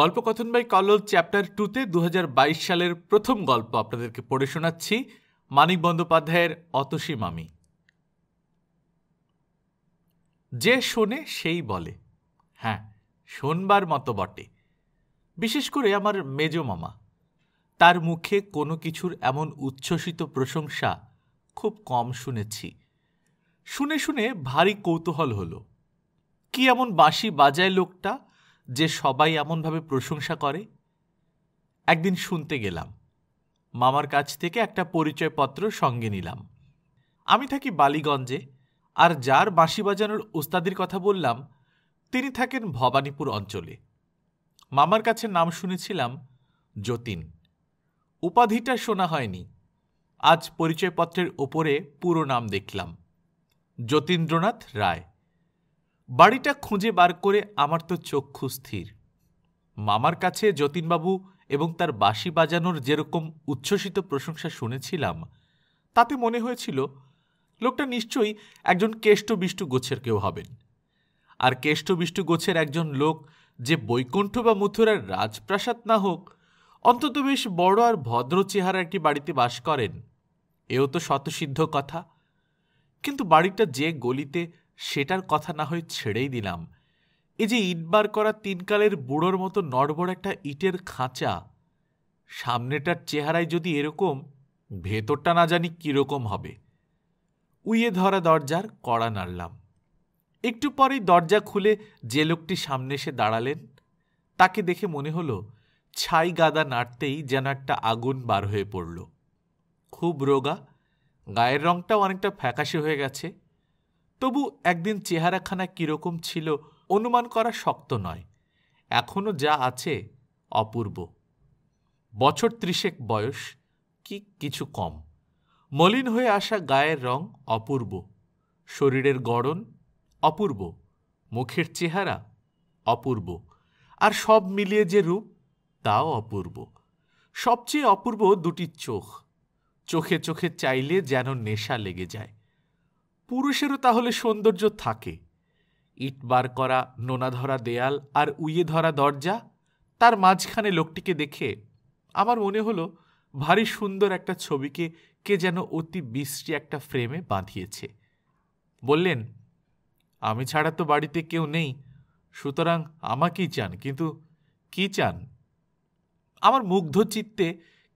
গল্পকথন by Kallol chapter টুতে দু সালের প্রথম গল্প আপনাদেরকে পড়ে শোনাচ্ছি মানিক বন্দ্যোপাধ্যায়ের অতসী মামি যে শোনে সেই বলে হ্যাঁ শোনবার মতো বটে বিশেষ করে আমার মেজ মামা তার মুখে কোনো কিছুর এমন উচ্ছ্বসিত প্রশংসা খুব কম শুনেছি শুনে শুনে ভারী কৌতূহল হলো কি এমন বাঁশি বাজায় লোকটা যে সবাই এমনভাবে প্রশংসা করে একদিন শুনতে গেলাম মামার কাছ থেকে একটা পরিচয়পত্র সঙ্গে নিলাম আমি থাকি বালিগঞ্জে আর যার বাঁশি বাজানোর ওস্তাদির কথা বললাম তিনি থাকেন ভবানীপুর অঞ্চলে মামার কাছে নাম শুনেছিলাম যতীন উপাধিটা শোনা হয়নি আজ পরিচয়পত্রের ওপরে পুরো নাম দেখলাম যতীন্দ্রনাথ রায় বাড়িটা খুঁজে বার করে আমার তো চক্ষু স্থির মামার কাছে যতীনবাবু এবং তার বাসি বাজানোর যেরকম উচ্ছ্বসিত প্রশংসা শুনেছিলাম তাতে মনে হয়েছিল লোকটা নিশ্চয়ই একজন কেষ্টবিষ্টু গোছের কেউ হবেন আর বিষ্টু গোছের একজন লোক যে বৈকুণ্ঠ বা মথুরার রাজপ্রাসাদ না হোক অন্তত বেশ বড় আর ভদ্র চেহারা একটি বাড়িতে বাস করেন এও তো শতসিদ্ধ কথা কিন্তু বাড়িটা যে গলিতে সেটার কথা না হয় ছেড়েই দিলাম এ যে ইটবার করা তিনকালের বুড়োর মতো নড়বড় একটা ইটের খাঁচা সামনেটার চেহারায় যদি এরকম ভেতরটা না জানি কীরকম হবে উইয়ে ধরা দরজার কড়া নাড়লাম একটু পরেই দরজা খুলে যে লোকটি সামনে এসে দাঁড়ালেন তাকে দেখে মনে হলো ছাই গাদা নাড়তেই যেন একটা আগুন বার হয়ে পড়ল খুব রোগা গায়ের রঙটাও অনেকটা ফ্যাকাশে হয়ে গেছে তবু একদিন চেহারাখানা কীরকম ছিল অনুমান করা শক্ত নয় এখনও যা আছে অপূর্ব বছর ত্রিশেক বয়স কি কিছু কম মলিন হয়ে আসা গায়ের রং অপূর্ব শরীরের গড়ন অপূর্ব মুখের চেহারা অপূর্ব আর সব মিলিয়ে যে রূপ তাও অপূর্ব সবচেয়ে অপূর্ব দুটি চোখ চোখে চোখে চাইলে যেন নেশা লেগে যায় পুরুষেরও তাহলে সৌন্দর্য থাকে ইট বার করা নোনা ধরা দেয়াল আর উইয়ে ধরা দরজা তার মাঝখানে লোকটিকে দেখে আমার মনে হলো ভারী সুন্দর একটা ছবিকে কে যেন অতি বিশ্রী একটা ফ্রেমে বাঁধিয়েছে বললেন আমি ছাড়া তো বাড়িতে কেউ নেই সুতরাং আমাকেই চান কিন্তু কি চান আমার মুগ্ধ চিত্তে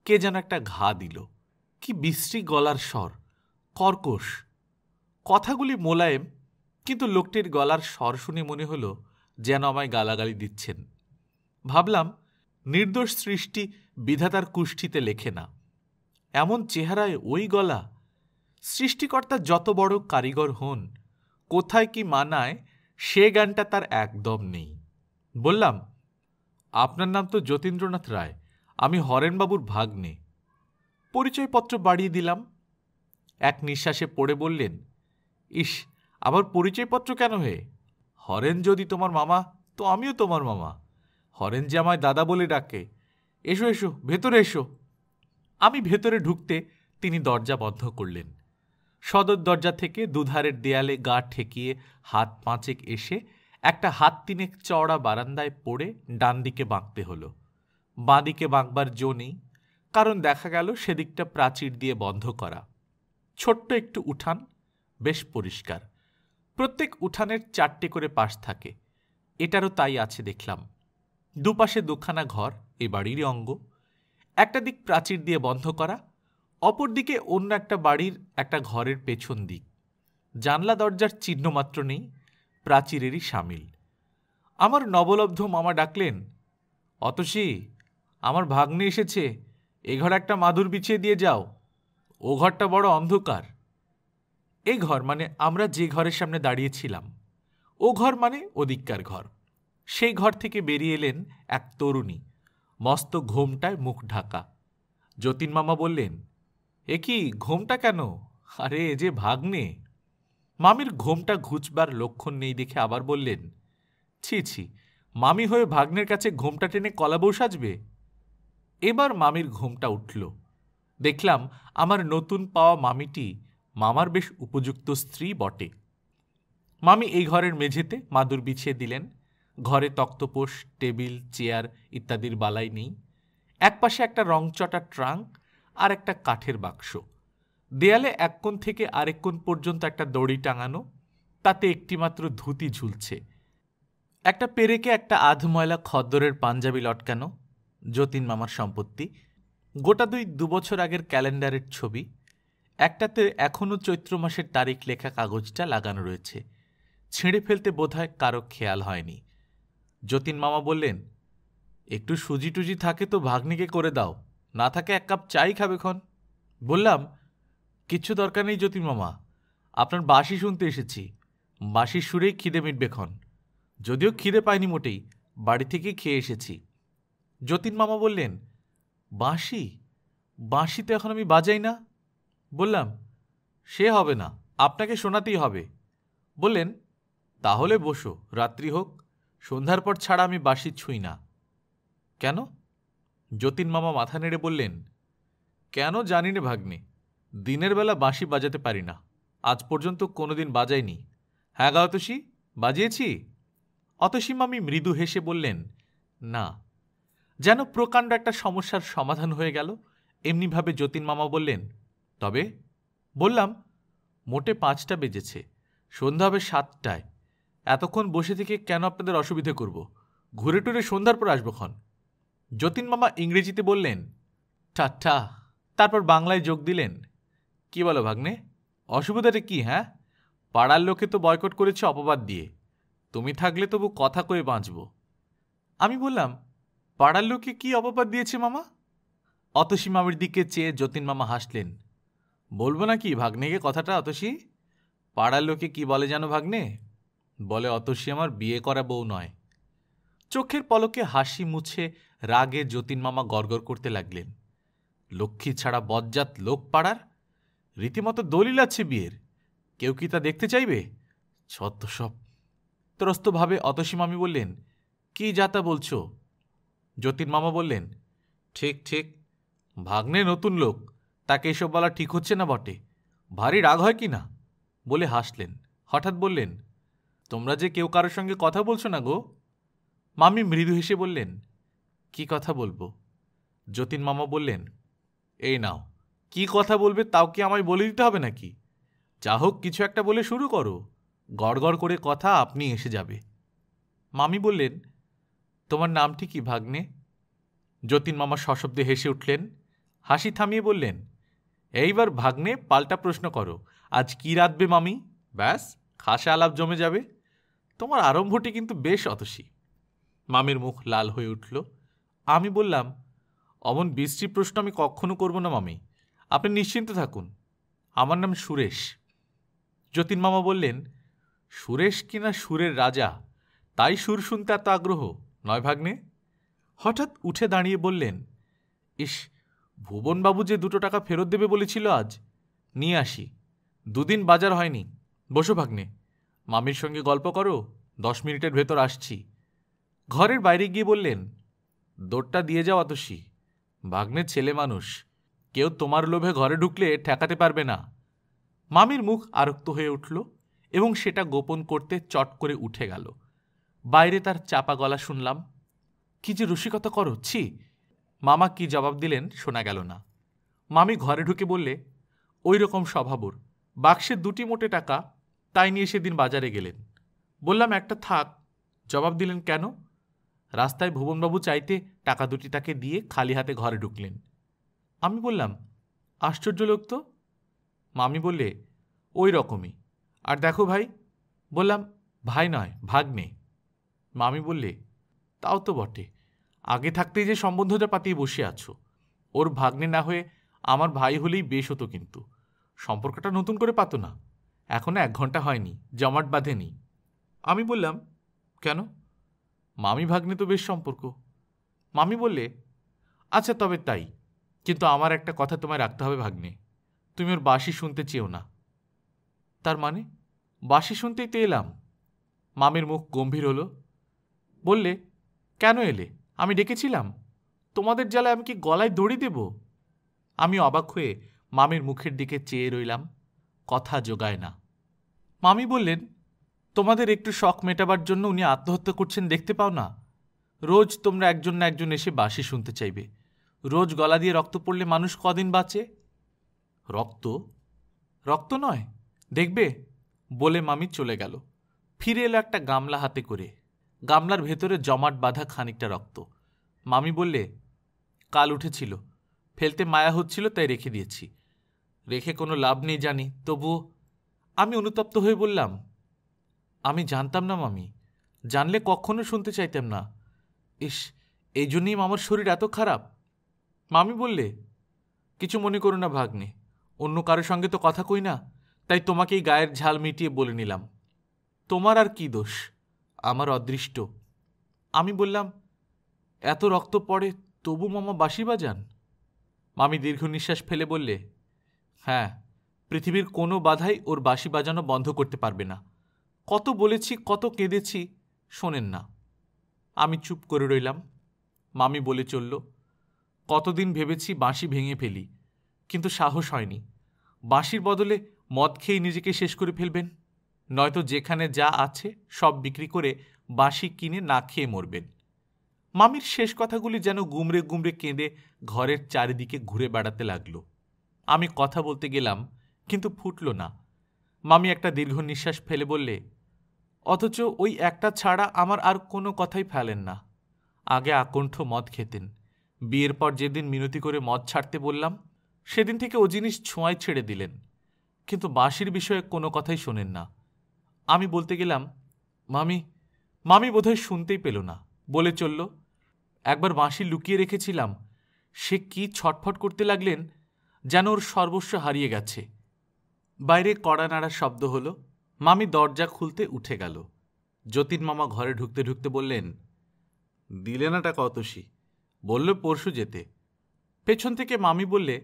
কে যেন একটা ঘা দিল কি বিশ্রী গলার স্বর কর্কশ কথাগুলি মোলায়েম কিন্তু লোকটির গলার স্বর শুনে মনে হল যেন আমায় গালাগালি দিচ্ছেন ভাবলাম নির্দোষ সৃষ্টি বিধাতার কুষ্ঠিতে লেখে না এমন চেহারায় ওই গলা সৃষ্টিকর্তা যত বড় কারিগর হন কোথায় কি মানায় সে গানটা তার একদম নেই বললাম আপনার নাম তো যতীন্দ্রনাথ রায় আমি হরেনবাবুর ভাগ্নে পরিচয়পত্র বাড়িয়ে দিলাম এক নিঃশ্বাসে পড়ে বললেন ইস আবার পরিচয়পত্র কেন হে হরেন যদি তোমার মামা তো আমিও তোমার মামা হরেন যে আমায় দাদা বলে ডাকে এসো এসো ভেতরে এসো আমি ভেতরে ঢুকতে তিনি দরজা বন্ধ করলেন সদর দরজা থেকে দুধারের দেয়ালে গা ঠেকিয়ে হাত পাঁচেক এসে একটা হাত তিনেক চওড়া বারান্দায় পড়ে ডান দিকে বাঁকতে হলো বাঁদিকে বাঁকবার জো নেই কারণ দেখা গেল সেদিকটা প্রাচীর দিয়ে বন্ধ করা ছোট্ট একটু উঠান বেশ পরিষ্কার প্রত্যেক উঠানের চারটে করে পাশ থাকে এটারও তাই আছে দেখলাম দুপাশে দুখানা ঘর এ বাড়িরই অঙ্গ একটা দিক প্রাচীর দিয়ে বন্ধ করা অপরদিকে অন্য একটা বাড়ির একটা ঘরের পেছন দিক জানলা দরজার চিহ্ন মাত্র নেই প্রাচীরেরই সামিল আমার নবলব্ধ মামা ডাকলেন অতসি আমার ভাগ্নে এসেছে এ ঘর একটা মাদুর বিছিয়ে দিয়ে যাও ও ঘরটা বড় অন্ধকার এ ঘর মানে আমরা যে ঘরের সামনে দাঁড়িয়েছিলাম ও ঘর মানে ওদিককার ঘর সেই ঘর থেকে বেরিয়ে এলেন এক তরুণী মস্ত ঘোমটায় মুখ ঢাকা যতীন মামা বললেন এ কি ঘোমটা কেন আরে এ যে ভাগ্নে মামির ঘোমটা ঘুচবার লক্ষণ নেই দেখে আবার বললেন ছি ছি মামি হয়ে ভাগ্নের কাছে ঘোমটা টেনে কলাবৌ সাজবে এবার মামির ঘোমটা উঠল দেখলাম আমার নতুন পাওয়া মামিটি মামার বেশ উপযুক্ত স্ত্রী বটে মামি এই ঘরের মেঝেতে মাদুর বিছিয়ে দিলেন ঘরে তক্তপোষ টেবিল চেয়ার ইত্যাদির বালাই নেই একপাশে একটা রংচটা ট্রাঙ্ক আর একটা কাঠের বাক্স দেয়ালে এক কোণ থেকে আরেক কোণ পর্যন্ত একটা দড়ি টাঙানো তাতে একটিমাত্র ধুতি ঝুলছে একটা পেরেকে একটা আধময়লা খদ্দরের পাঞ্জাবি লটকানো যতীন মামার সম্পত্তি গোটা দুই দুবছর আগের ক্যালেন্ডারের ছবি একটাতে এখনও চৈত্র মাসের তারিখ লেখা কাগজটা লাগানো রয়েছে ছিঁড়ে ফেলতে বোধহয় কারো খেয়াল হয়নি যতীন মামা বললেন একটু সুজি টুজি থাকে তো ভাগ্নিকে করে দাও না থাকে এক কাপ চাই খাবে খন বললাম কিচ্ছু দরকার নেই যতীন মামা আপনার বাসি শুনতে এসেছি বাসি সুরেই খিদে মিটবেক্ষণ যদিও খিদে পায়নি মোটেই বাড়ি থেকে খেয়ে এসেছি যতীন মামা বললেন বাঁশি বাঁশি তো এখন আমি বাজাই না বললাম সে হবে না আপনাকে শোনাতেই হবে বললেন তাহলে বসো রাত্রি হোক সন্ধ্যার পর ছাড়া আমি বাসি ছুঁই না কেন যতীন মামা মাথা নেড়ে বললেন কেন জানি না ভাগ্নে দিনের বেলা বাঁশি বাজাতে পারি না আজ পর্যন্ত কোনোদিন বাজাইনি হ্যাঁ গা অতসী বাজিয়েছি অতসী মামি মৃদু হেসে বললেন না যেন প্রকাণ্ড একটা সমস্যার সমাধান হয়ে গেল এমনিভাবে যতীন মামা বললেন তবে বললাম মোটে পাঁচটা বেজেছে সন্ধ্যা হবে সাতটায় এতক্ষণ বসে থেকে কেন আপনাদের অসুবিধে করব ঘুরে টুরে সন্ধ্যার পর আসবক্ষণ যতীন মামা ইংরেজিতে বললেন ঠাট্টা তারপর বাংলায় যোগ দিলেন কি বলো ভাগ্নে অসুবিধাটা কি হ্যাঁ পাড়ার লোকে তো বয়কট করেছে অপবাদ দিয়ে তুমি থাকলে তবু কথা কয়ে বাঁচব আমি বললাম পাড়ার লোকে কি অপবাদ দিয়েছে মামা অতসী মামির দিকে চেয়ে যতীন মামা হাসলেন বলবো নাকি ভাগ্নেকে কথাটা অতসি পাড়ার লোকে কি বলে জানো ভাগ্নে বলে অতসি আমার বিয়ে করা বউ নয় চোখের পলকে হাসি মুছে রাগে যতীন মামা গড়গড় করতে লাগলেন লক্ষ্মী ছাড়া বজ্জাত লোক পাড়ার রীতিমতো দলিল আছে বিয়ের কেউ কি তা দেখতে চাইবে ছত্ত সব ত্রস্তভাবে অতসীমামি বললেন কি যাতা বলছো যতীন মামা বললেন ঠিক ঠিক ভাগ্নে নতুন লোক তাকে এসব বলা ঠিক হচ্ছে না বটে ভারী রাগ হয় কি না বলে হাসলেন হঠাৎ বললেন তোমরা যে কেউ কারোর সঙ্গে কথা বলছো না গো মামি মৃদু হেসে বললেন কি কথা বলবো যতীন মামা বললেন এই নাও কি কথা বলবে তাও কি আমায় বলে দিতে হবে নাকি যা হোক কিছু একটা বলে শুরু করো গড়গড় করে কথা আপনি এসে যাবে মামি বললেন তোমার নামটি কি ভাগ্নে যতীন মামা সশব্দে হেসে উঠলেন হাসি থামিয়ে বললেন এইবার ভাগ্নে পাল্টা প্রশ্ন করো আজ কি রাঁধবে মামি ব্যাস খাসা আলাপ জমে যাবে তোমার আরম্ভটি কিন্তু বেশ অতসী মামির মুখ লাল হয়ে উঠল আমি বললাম অমন বিশ্রী প্রশ্ন আমি কখনো করব না মামি আপনি নিশ্চিন্ত থাকুন আমার নাম সুরেশ যতীন মামা বললেন সুরেশ কিনা সুরের রাজা তাই সুর শুনতে এত আগ্রহ নয় ভাগ্নে হঠাৎ উঠে দাঁড়িয়ে বললেন ইস ভুবনবাবু যে দুটো টাকা ফেরত দেবে বলেছিল আজ নিয়ে আসি দুদিন বাজার হয়নি বসো ভাগ্নে মামির সঙ্গে গল্প করো দশ মিনিটের ভেতর আসছি ঘরের বাইরে গিয়ে বললেন দোটটা দিয়ে যাও অতসি ভাগ্নে ছেলে মানুষ কেউ তোমার লোভে ঘরে ঢুকলে ঠেকাতে পারবে না মামির মুখ আরক্ত হয়ে উঠল এবং সেটা গোপন করতে চট করে উঠে গেল বাইরে তার চাপা গলা শুনলাম কি যে রসিকতা করো ছি মামা কি জবাব দিলেন শোনা গেল না মামি ঘরে ঢুকে বললে ওই রকম স্বভাবর বাক্সের দুটি মোটে টাকা তাই নিয়ে সেদিন বাজারে গেলেন বললাম একটা থাক জবাব দিলেন কেন রাস্তায় ভুবনবাবু চাইতে টাকা দুটি তাকে দিয়ে খালি হাতে ঘরে ঢুকলেন আমি বললাম আশ্চর্য লোক তো মামি বললে ওই রকমই আর দেখো ভাই বললাম ভাই নয় ভাগ্নে মামি বললে তাও তো বটে আগে থাকতেই যে সম্বন্ধটা পাতিয়ে বসে আছো ওর ভাগ্নে না হয়ে আমার ভাই হলেই বেশ হতো কিন্তু সম্পর্কটা নতুন করে পাতো না এখনও এক ঘন্টা হয়নি জমাট বাঁধেনি আমি বললাম কেন মামি ভাগ্নে তো বেশ সম্পর্ক মামি বললে আচ্ছা তবে তাই কিন্তু আমার একটা কথা তোমায় রাখতে হবে ভাগ্নে তুমি ওর বাসি শুনতে চেও না তার মানে বাসি শুনতেই তো এলাম মামির মুখ গম্ভীর হলো বললে কেন এলে আমি ডেকেছিলাম তোমাদের জ্বালায় আমি কি গলায় দড়ি দেব আমি অবাক হয়ে মামির মুখের দিকে চেয়ে রইলাম কথা জোগায় না মামি বললেন তোমাদের একটু শখ মেটাবার জন্য উনি আত্মহত্যা করছেন দেখতে পাও না রোজ তোমরা একজন না একজন এসে বাসি শুনতে চাইবে রোজ গলা দিয়ে রক্ত পড়লে মানুষ কদিন বাঁচে রক্ত রক্ত নয় দেখবে বলে মামি চলে গেল ফিরে এলো একটা গামলা হাতে করে গামলার ভেতরে জমাট বাঁধা খানিকটা রক্ত মামি বললে কাল উঠেছিল ফেলতে মায়া হচ্ছিল তাই রেখে দিয়েছি রেখে কোনো লাভ নেই জানি তবুও আমি অনুতপ্ত হয়ে বললাম আমি জানতাম না মামি জানলে কখনো শুনতে চাইতাম না ইস এই জন্যই মামার শরীর এত খারাপ মামি বললে কিছু মনে করো না ভাগ্নে অন্য কারোর সঙ্গে তো কথা কই না তাই তোমাকেই গায়ের ঝাল মিটিয়ে বলে নিলাম তোমার আর কি দোষ আমার অদৃষ্ট আমি বললাম এত রক্ত পড়ে তবু মামা বাসি বাজান মামি দীর্ঘ নিঃশ্বাস ফেলে বললে হ্যাঁ পৃথিবীর কোনো বাধাই ওর বাঁশি বাজানো বন্ধ করতে পারবে না কত বলেছি কত কেঁদেছি শোনেন না আমি চুপ করে রইলাম মামি বলে চলল কতদিন ভেবেছি বাঁশি ভেঙে ফেলি কিন্তু সাহস হয়নি বাঁশির বদলে মদ খেয়ে নিজেকে শেষ করে ফেলবেন নয়তো যেখানে যা আছে সব বিক্রি করে বাসি কিনে না খেয়ে মরবেন মামির শেষ কথাগুলি যেন গুমরে গুমরে কেঁদে ঘরের চারিদিকে ঘুরে বেড়াতে লাগল আমি কথা বলতে গেলাম কিন্তু ফুটল না মামি একটা দীর্ঘ নিঃশ্বাস ফেলে বললে অথচ ওই একটা ছাড়া আমার আর কোনো কথাই ফেলেন না আগে আকণ্ঠ মদ খেতেন বিয়ের পর যেদিন মিনতি করে মদ ছাড়তে বললাম সেদিন থেকে ও জিনিস ছোঁয়ায় ছেড়ে দিলেন কিন্তু বাঁশির বিষয়ে কোনো কথাই শোনেন না আমি বলতে গেলাম মামি মামি বোধহয় শুনতেই পেল না বলে চলল একবার বাঁশি লুকিয়ে রেখেছিলাম সে কি ছটফট করতে লাগলেন যেন ওর সর্বস্ব হারিয়ে গেছে বাইরে কড়া নাড়া শব্দ হলো মামি দরজা খুলতে উঠে গেল যতীন মামা ঘরে ঢুকতে ঢুকতে বললেন দিলে না টাকা অতসী বলল পরশু যেতে পেছন থেকে মামি বললে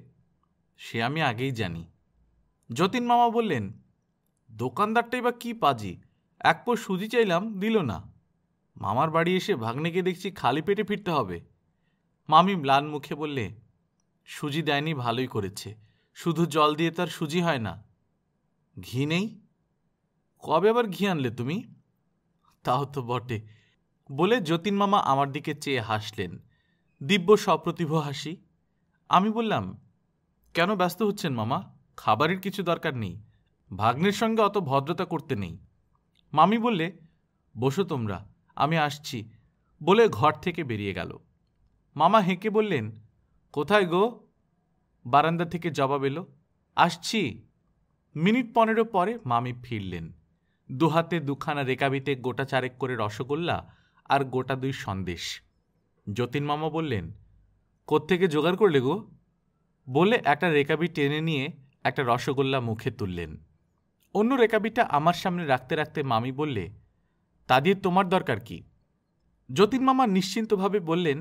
সে আমি আগেই জানি যতীন মামা বললেন দোকানদারটাই বা কী পাজি এক পর সুজি চাইলাম দিল না মামার বাড়ি এসে ভাগ্নেকে দেখছি খালি পেটে ফিরতে হবে মামি ম্লান মুখে বললে সুজি দেয়নি ভালোই করেছে শুধু জল দিয়ে তার সুজি হয় না ঘি নেই কবে আবার ঘি আনলে তুমি তাও তো বটে বলে যতীন মামা আমার দিকে চেয়ে হাসলেন দিব্য সপ্রতিভ হাসি আমি বললাম কেন ব্যস্ত হচ্ছেন মামা খাবারের কিছু দরকার নেই ভাগ্নের সঙ্গে অত ভদ্রতা করতে নেই মামি বললে বসো তোমরা আমি আসছি বলে ঘর থেকে বেরিয়ে গেল মামা হেঁকে বললেন কোথায় গো বারান্দা থেকে জবাব এলো আসছি মিনিট পনেরো পরে মামি ফিরলেন দুহাতে দুখানা রেকাবিতে গোটা চারেক করে রসগোল্লা আর গোটা দুই সন্দেশ যতীন মামা বললেন কোত্থেকে জোগাড় করলে গো বলে একটা রেকাবি টেনে নিয়ে একটা রসগোল্লা মুখে তুললেন অন্য রেকাবিটা আমার সামনে রাখতে রাখতে মামি বললে তা দিয়ে তোমার দরকার কি যতীন মামা নিশ্চিন্তভাবে বললেন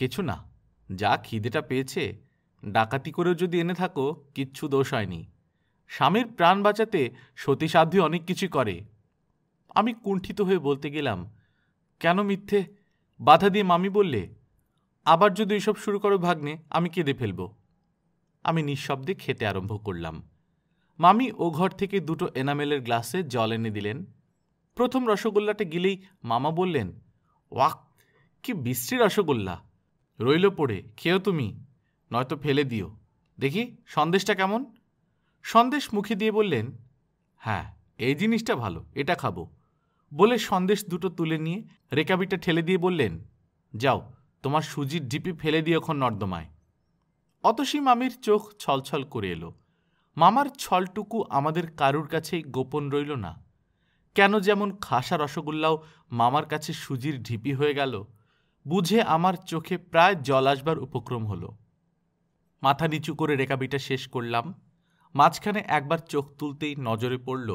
কিছু না যা খিদেটা পেয়েছে ডাকাতি করেও যদি এনে থাকো কিচ্ছু দোষ হয়নি স্বামীর প্রাণ বাঁচাতে সতী সাধ্য অনেক কিছু করে আমি কুণ্ঠিত হয়ে বলতে গেলাম কেন মিথ্যে বাধা দিয়ে মামি বললে আবার যদি এসব শুরু করো ভাগ্নে আমি কেঁদে ফেলব আমি নিঃশব্দে খেতে আরম্ভ করলাম মামি ও ঘর থেকে দুটো এনামেলের গ্লাসে জল এনে দিলেন প্রথম রসগোল্লাটা গিলেই মামা বললেন ওয়াক কি বিশ্রী রসগোল্লা রইল পড়ে খেয়েও তুমি নয়তো ফেলে দিও দেখি সন্দেশটা কেমন সন্দেশ মুখে দিয়ে বললেন হ্যাঁ এই জিনিসটা ভালো এটা খাবো বলে সন্দেশ দুটো তুলে নিয়ে রেকাবিটা ঠেলে দিয়ে বললেন যাও তোমার সুজির ডিপি ফেলে দিয়ে এখন নর্দমায় অতসী মামির চোখ ছলছল করে এলো মামার ছলটুকু আমাদের কারুর কাছেই গোপন রইল না কেন যেমন খাসা রসগোল্লাও মামার কাছে সুজির ঢিপি হয়ে গেল বুঝে আমার চোখে প্রায় জল আসবার উপক্রম হলো মাথা নিচু করে রেখাবিটা শেষ করলাম মাঝখানে একবার চোখ তুলতেই নজরে পড়ল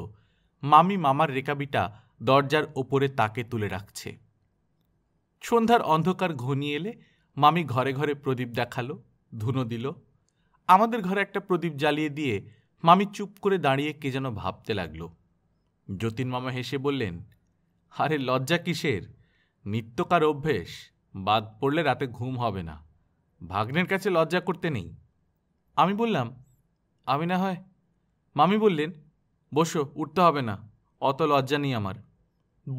মামি মামার রেকাবিটা দরজার ওপরে তাকে তুলে রাখছে সন্ধ্যার অন্ধকার ঘনিয়ে এলে মামি ঘরে ঘরে প্রদীপ দেখালো ধুনো দিল আমাদের ঘরে একটা প্রদীপ জ্বালিয়ে দিয়ে মামি চুপ করে দাঁড়িয়ে কে যেন ভাবতে লাগলো যতীন মামা হেসে বললেন আরে লজ্জা কিসের নিত্যকার অভ্যেস বাদ পড়লে রাতে ঘুম হবে না ভাগ্নের কাছে লজ্জা করতে নেই আমি বললাম আমি না হয় মামি বললেন বসো উঠতে হবে না অত লজ্জা নেই আমার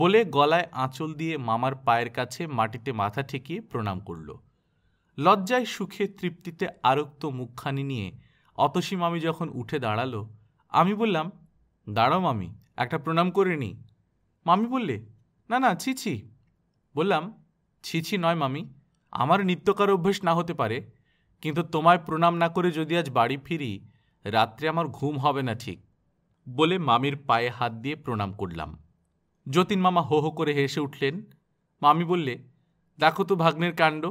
বলে গলায় আঁচল দিয়ে মামার পায়ের কাছে মাটিতে মাথা ঠেকিয়ে প্রণাম করলো লজ্জায় সুখে তৃপ্তিতে আরক্ত মুখখানি নিয়ে অতসী মামি যখন উঠে দাঁড়ালো আমি বললাম দাঁড়াও মামি একটা প্রণাম করে নিই মামি বললে না না ছি বললাম ছিছি নয় মামি আমার নিত্যকার অভ্যেস না হতে পারে কিন্তু তোমায় প্রণাম না করে যদি আজ বাড়ি ফিরি রাত্রে আমার ঘুম হবে না ঠিক বলে মামির পায়ে হাত দিয়ে প্রণাম করলাম যতীন মামা হো হো করে হেসে উঠলেন মামি বললে দেখো তো ভাগ্নের কাণ্ড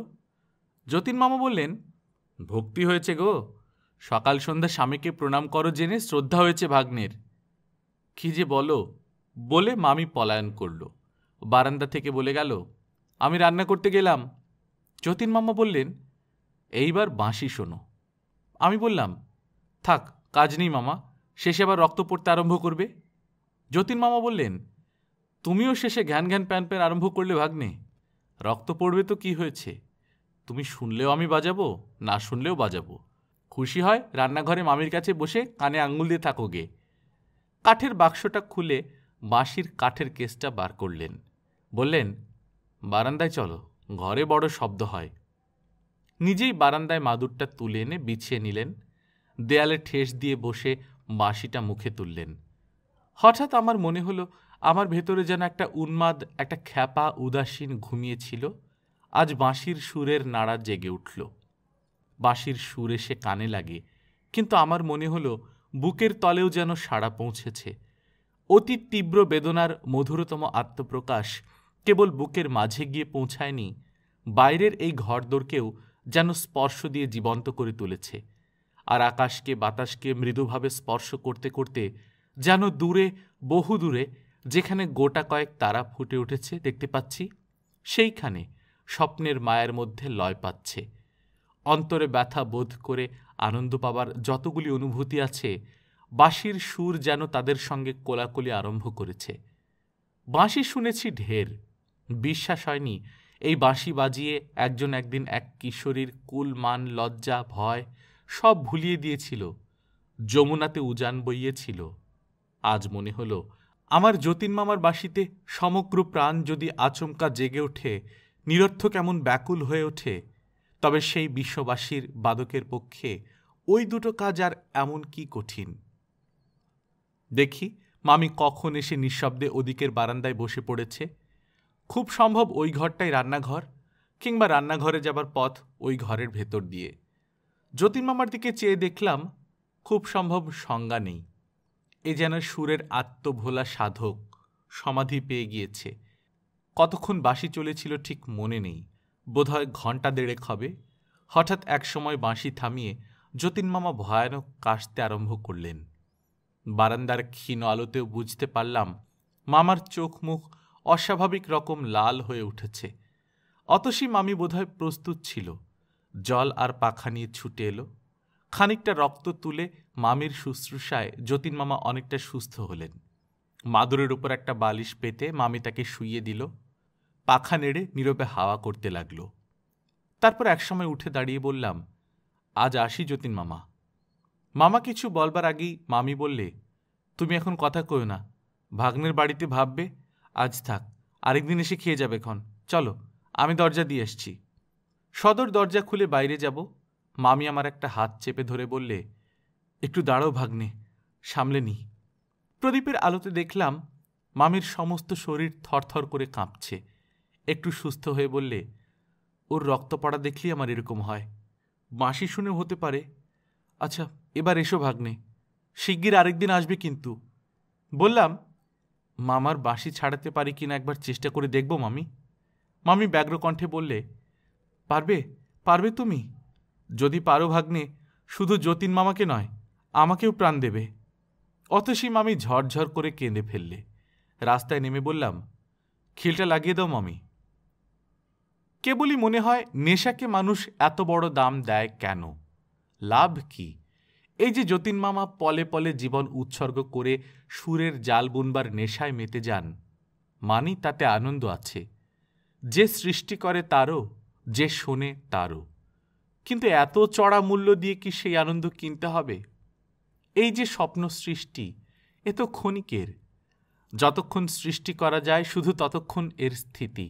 যতীন মামা বললেন ভক্তি হয়েছে গো সকাল সন্ধ্যা স্বামীকে প্রণাম করো জেনে শ্রদ্ধা হয়েছে ভাগ্নের কি যে বলো বলে মামি পলায়ন করল বারান্দা থেকে বলে গেল আমি রান্না করতে গেলাম যতীন মামা বললেন এইবার বাঁশি শোনো আমি বললাম থাক কাজ নেই মামা শেষে আবার রক্ত পড়তে আরম্ভ করবে যতীন মামা বললেন তুমিও শেষে ঘ্যান ঘ্যান প্যান প্যান আরম্ভ করলে ভাগ্নে রক্ত পড়বে তো কি হয়েছে তুমি শুনলেও আমি বাজাবো না শুনলেও বাজাবো খুশি হয় রান্নাঘরে মামির কাছে বসে কানে আঙুল দিয়ে থাকো গে কাঠের বাক্সটা খুলে বাঁশির কাঠের কেসটা বার করলেন বললেন বারান্দায় চলো ঘরে বড় শব্দ হয় নিজেই বারান্দায় মাদুরটা তুলে এনে বিছিয়ে নিলেন দেয়ালে ঠেস দিয়ে বসে বাঁশিটা মুখে তুললেন হঠাৎ আমার মনে হলো আমার ভেতরে যেন একটা উন্মাদ একটা খ্যাপা উদাসীন ঘুমিয়েছিল ছিল আজ বাঁশির সুরের নাড়া জেগে উঠল বাঁশির সুর এসে কানে লাগে কিন্তু আমার মনে হলো বুকের তলেও যেন সাড়া পৌঁছেছে অতি তীব্র বেদনার মধুরতম আত্মপ্রকাশ কেবল বুকের মাঝে গিয়ে পৌঁছায়নি বাইরের এই ঘরদোরকেও যেন স্পর্শ দিয়ে জীবন্ত করে তুলেছে আর আকাশকে বাতাসকে মৃদুভাবে স্পর্শ করতে করতে যেন দূরে বহু দূরে যেখানে গোটা কয়েক তারা ফুটে উঠেছে দেখতে পাচ্ছি সেইখানে স্বপ্নের মায়ের মধ্যে লয় পাচ্ছে অন্তরে ব্যথা বোধ করে আনন্দ পাবার যতগুলি অনুভূতি আছে বাঁশির সুর যেন তাদের সঙ্গে কোলাকুলি আরম্ভ করেছে বাঁশি শুনেছি ঢের বিশ্বাস হয়নি এই বাঁশি বাজিয়ে একজন একদিন এক কিশোরীর কুল মান লজ্জা ভয় সব ভুলিয়ে দিয়েছিল যমুনাতে উজান বইয়েছিল আজ মনে হলো আমার যতীন মামার বাঁশিতে সমগ্র প্রাণ যদি আচমকা জেগে ওঠে নিরর্থ কেমন ব্যাকুল হয়ে ওঠে তবে সেই বিশ্ববাসীর বাদকের পক্ষে ওই দুটো কাজ আর এমন কি কঠিন দেখি মামি কখন এসে নিঃশব্দে ওদিকের বারান্দায় বসে পড়েছে খুব সম্ভব ওই ঘরটাই রান্নাঘর কিংবা রান্নাঘরে যাবার পথ ওই ঘরের ভেতর দিয়ে মামার দিকে চেয়ে দেখলাম খুব সম্ভব সংজ্ঞা নেই এ যেন সুরের আত্মভোলা সাধক সমাধি পেয়ে গিয়েছে কতক্ষণ বাঁশি চলেছিল ঠিক মনে নেই বোধহয় ঘণ্টা দেড়েক হবে হঠাৎ একসময় বাঁশি থামিয়ে যতীনমামা ভয়ানক কাশতে আরম্ভ করলেন বারান্দার ক্ষীণ আলোতেও বুঝতে পারলাম মামার চোখ মুখ অস্বাভাবিক রকম লাল হয়ে উঠেছে অতসী মামি বোধহয় প্রস্তুত ছিল জল আর পাখা নিয়ে ছুটে এলো খানিকটা রক্ত তুলে মামির শুশ্রূষায় যতীন মামা অনেকটা সুস্থ হলেন মাদুরের উপর একটা বালিশ পেতে মামি তাকে শুইয়ে দিল পাখা নেড়ে নীরবে হাওয়া করতে লাগল তারপর একসময় উঠে দাঁড়িয়ে বললাম আজ আসি যতীন মামা মামা কিছু বলবার আগেই মামি বললে তুমি এখন কথা কইও না ভাগ্নের বাড়িতে ভাববে আজ থাক আরেকদিন এসে খেয়ে যাবে এখন চলো আমি দরজা দিয়ে এসছি সদর দরজা খুলে বাইরে যাব মামি আমার একটা হাত চেপে ধরে বললে একটু দাঁড়ো ভাগ্নে সামলে নি প্রদীপের আলোতে দেখলাম মামির সমস্ত শরীর থরথর করে কাঁপছে একটু সুস্থ হয়ে বললে ওর রক্ত পড়া দেখলেই আমার এরকম হয় মাসি শুনেও হতে পারে আচ্ছা এবার এসো ভাগ্নে শিগগির আরেকদিন আসবে কিন্তু বললাম মামার বাঁশি ছাড়াতে পারি কিনা একবার চেষ্টা করে দেখব মামি মামি ব্যগ্র কণ্ঠে বললে পারবে পারবে তুমি যদি পারো ভাগ্নে শুধু যতীন মামাকে নয় আমাকেও প্রাণ দেবে অতসী মামি ঝরঝর করে কেঁদে ফেললে রাস্তায় নেমে বললাম খিলটা লাগিয়ে দাও মামি কেবলই মনে হয় নেশাকে মানুষ এত বড় দাম দেয় কেন লাভ কি এই যে যতীন মামা পলে পলে জীবন উৎসর্গ করে সুরের জাল বুনবার নেশায় মেতে যান মানি তাতে আনন্দ আছে যে সৃষ্টি করে তারও যে শোনে তারও কিন্তু এত চড়া মূল্য দিয়ে কি সেই আনন্দ কিনতে হবে এই যে স্বপ্ন সৃষ্টি এ তো ক্ষণিকের যতক্ষণ সৃষ্টি করা যায় শুধু ততক্ষণ এর স্থিতি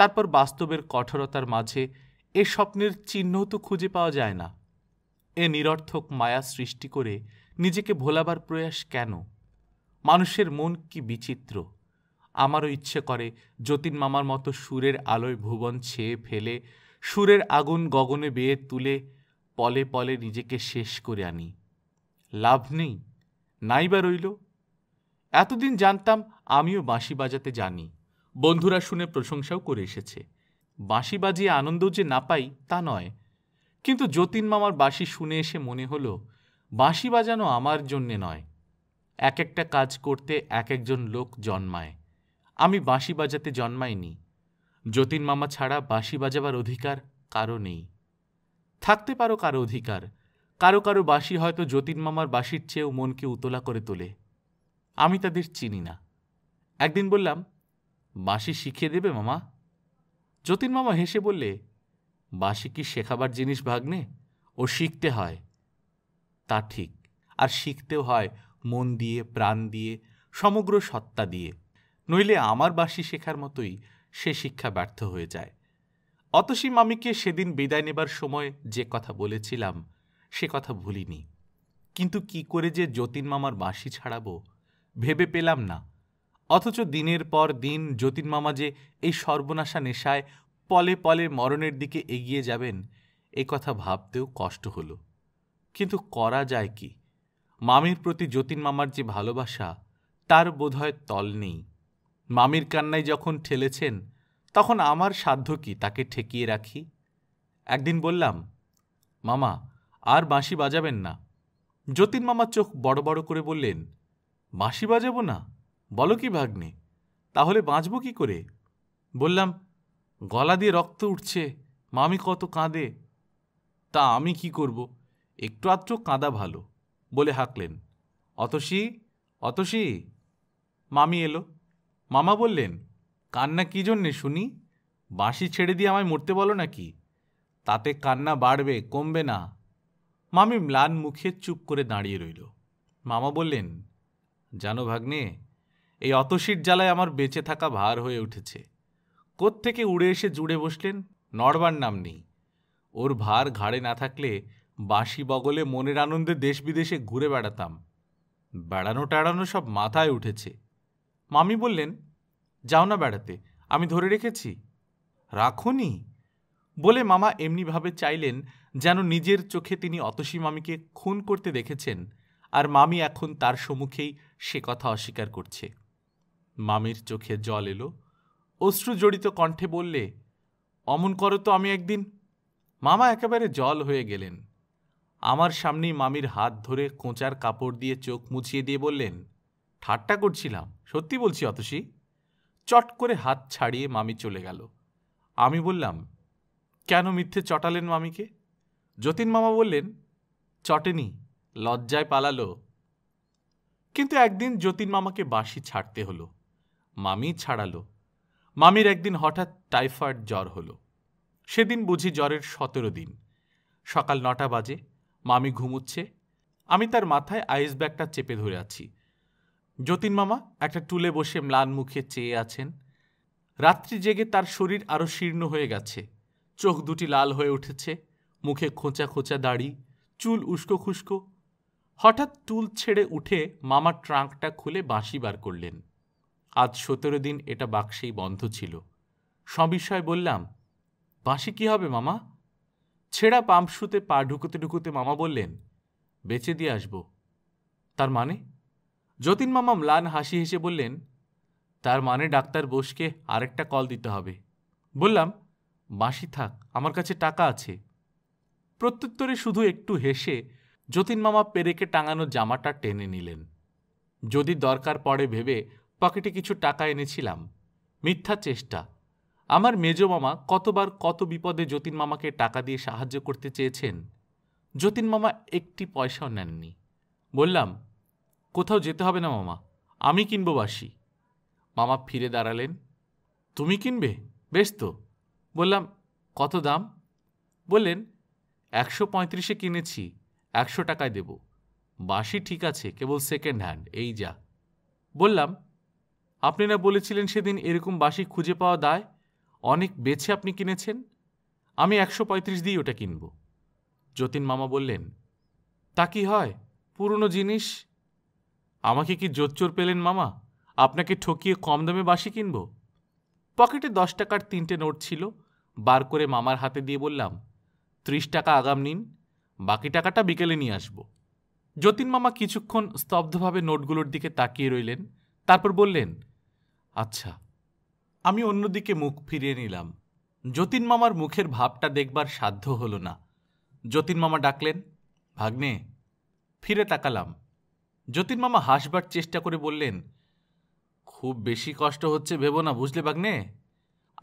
তারপর বাস্তবের কঠোরতার মাঝে এ স্বপ্নের চিহ্নও তো খুঁজে পাওয়া যায় না এ নিরর্থক মায়া সৃষ্টি করে নিজেকে ভোলাবার প্রয়াস কেন মানুষের মন কি বিচিত্র আমারও ইচ্ছে করে যতীন মামার মতো সুরের আলোয় ভুবন ছেয়ে ফেলে সুরের আগুন গগনে বেয়ে তুলে পলে পলে নিজেকে শেষ করে আনি লাভ নেই নাইবা রইল এতদিন জানতাম আমিও বাঁশি বাজাতে জানি বন্ধুরা শুনে প্রশংসাও করে এসেছে বাঁশি বাজিয়ে আনন্দ যে না পাই তা নয় কিন্তু যতীন মামার বাঁশি শুনে এসে মনে হলো বাঁশি বাজানো আমার জন্যে নয় এক একটা কাজ করতে এক একজন লোক জন্মায় আমি বাঁশি বাজাতে জন্মাইনি যতীন মামা ছাড়া বাঁশি বাজাবার অধিকার কারো নেই থাকতে পারো কারো অধিকার কারো কারো বাঁশি হয়তো যতীন মামার বাঁশির চেয়েও মনকে উতলা করে তোলে আমি তাদের চিনি না একদিন বললাম বাঁশি শিখিয়ে দেবে মামা যতীন মামা হেসে বললে বাঁশি কি শেখাবার জিনিস ভাগ্নে ও শিখতে হয় তা ঠিক আর শিখতেও হয় মন দিয়ে প্রাণ দিয়ে সমগ্র সত্তা দিয়ে নইলে আমার বাঁশি শেখার মতোই সে শিক্ষা ব্যর্থ হয়ে যায় অতসী মামিকে সেদিন বিদায় নেবার সময় যে কথা বলেছিলাম সে কথা ভুলিনি কিন্তু কি করে যে যতীন মামার বাঁশি ছাড়াবো ভেবে পেলাম না অথচ দিনের পর দিন যতীনমামা যে এই সর্বনাশা নেশায় পলে পলে মরণের দিকে এগিয়ে যাবেন এ কথা ভাবতেও কষ্ট হল কিন্তু করা যায় কি মামির প্রতি যতীন মামার যে ভালোবাসা তার বোধহয় তল নেই মামির কান্নায় যখন ঠেলেছেন তখন আমার সাধ্য কি তাকে ঠেকিয়ে রাখি একদিন বললাম মামা আর বাঁশি বাজাবেন না যতীন মামার চোখ বড় বড় করে বললেন বাঁশি বাজাবো না বলো কি ভাগ্নে তাহলে বাঁচব কি করে বললাম গলা দিয়ে রক্ত উঠছে মামি কত কাঁদে তা আমি কি করব একটু আত্র কাঁদা ভালো বলে হাঁকলেন অতসি অতসি মামি এলো মামা বললেন কান্না কী জন্যে শুনি বাঁশি ছেড়ে দিয়ে আমায় মরতে বলো নাকি তাতে কান্না বাড়বে কমবে না মামি ম্লান মুখে চুপ করে দাঁড়িয়ে রইল মামা বললেন জানো ভাগ্নে এই অতসীর জ্বালায় আমার বেঁচে থাকা ভার হয়ে উঠেছে কোত্থেকে উড়ে এসে জুড়ে বসলেন নড়বার নাম নেই ওর ভার ঘাড়ে না থাকলে বাঁশি বগলে মনের আনন্দে দেশ বিদেশে ঘুরে বেড়াতাম বেড়ানো টাড়ানো সব মাথায় উঠেছে মামি বললেন যাও না বেড়াতে আমি ধরে রেখেছি রাখুনি বলে মামা এমনিভাবে চাইলেন যেন নিজের চোখে তিনি অতসী মামিকে খুন করতে দেখেছেন আর মামি এখন তার সম্মুখেই সে কথা অস্বীকার করছে মামির চোখে জল এলো অশ্রুজড়িত কণ্ঠে বললে অমন করো তো আমি একদিন মামা একেবারে জল হয়ে গেলেন আমার সামনেই মামির হাত ধরে কোঁচার কাপড় দিয়ে চোখ মুছিয়ে দিয়ে বললেন ঠাট্টা করছিলাম সত্যি বলছি অতসি চট করে হাত ছাড়িয়ে মামি চলে গেল আমি বললাম কেন মিথ্যে চটালেন মামিকে যতীন মামা বললেন চটেনি লজ্জায় পালালো কিন্তু একদিন যতীন মামাকে বাসি ছাড়তে হলো মামি ছাড়ালো মামির একদিন হঠাৎ টাইফয়েড জ্বর হলো সেদিন বুঝি জ্বরের সতেরো দিন সকাল নটা বাজে মামি ঘুমুচ্ছে আমি তার মাথায় আইস ব্যাগটা চেপে ধরে আছি যতীন মামা একটা টুলে বসে ম্লান মুখে চেয়ে আছেন রাত্রি জেগে তার শরীর আরও শীর্ণ হয়ে গেছে চোখ দুটি লাল হয়ে উঠেছে মুখে খোঁচা খোঁচা দাড়ি চুল উস্কো খুস্কো হঠাৎ টুল ছেড়ে উঠে মামা ট্রাঙ্কটা খুলে বাঁশি বার করলেন আজ সতেরো দিন এটা বাক্সেই বন্ধ ছিল সবিস্ময় বললাম বাঁশি কি হবে মামা ছেঁড়া পাম্পসুতে পা ঢুকুতে ঢুকুতে মামা বললেন বেচে দিয়ে আসব তার মানে যতীন মামা ম্লান হাসি হেসে বললেন তার মানে ডাক্তার বোসকে আরেকটা কল দিতে হবে বললাম বাঁশি থাক আমার কাছে টাকা আছে প্রত্যুত্তরে শুধু একটু হেসে যতীন মামা পেরেকে টাঙানো জামাটা টেনে নিলেন যদি দরকার পড়ে ভেবে পকেটে কিছু টাকা এনেছিলাম মিথ্যা চেষ্টা আমার মেজ মামা কতবার কত বিপদে যতীন মামাকে টাকা দিয়ে সাহায্য করতে চেয়েছেন যতীন মামা একটি পয়সাও নেননি বললাম কোথাও যেতে হবে না মামা আমি কিনবো বাসি মামা ফিরে দাঁড়ালেন তুমি কিনবে বেশ তো বললাম কত দাম বললেন একশো পঁয়ত্রিশে কিনেছি একশো টাকায় দেব বাসি ঠিক আছে কেবল সেকেন্ড হ্যান্ড এই যা বললাম আপনি না বলেছিলেন সেদিন এরকম বাসি খুঁজে পাওয়া দায় অনেক বেছে আপনি কিনেছেন আমি একশো পঁয়ত্রিশ দিয়ে ওটা কিনব যতীন মামা বললেন তা কি হয় পুরনো জিনিস আমাকে কি জোচ্চোর পেলেন মামা আপনাকে ঠকিয়ে কম দামে বাসি কিনব পকেটে দশ টাকার তিনটে নোট ছিল বার করে মামার হাতে দিয়ে বললাম ত্রিশ টাকা আগাম নিন বাকি টাকাটা বিকেলে নিয়ে আসব যতীন মামা কিছুক্ষণ স্তব্ধভাবে নোটগুলোর দিকে তাকিয়ে রইলেন তারপর বললেন আচ্ছা আমি অন্যদিকে মুখ ফিরিয়ে নিলাম যতীন মামার মুখের ভাবটা দেখবার সাধ্য হলো না যতীন মামা ডাকলেন ভাগ্নে ফিরে তাকালাম যতীন মামা হাসবার চেষ্টা করে বললেন খুব বেশি কষ্ট হচ্ছে ভেবো না বুঝলে ভাগ্নে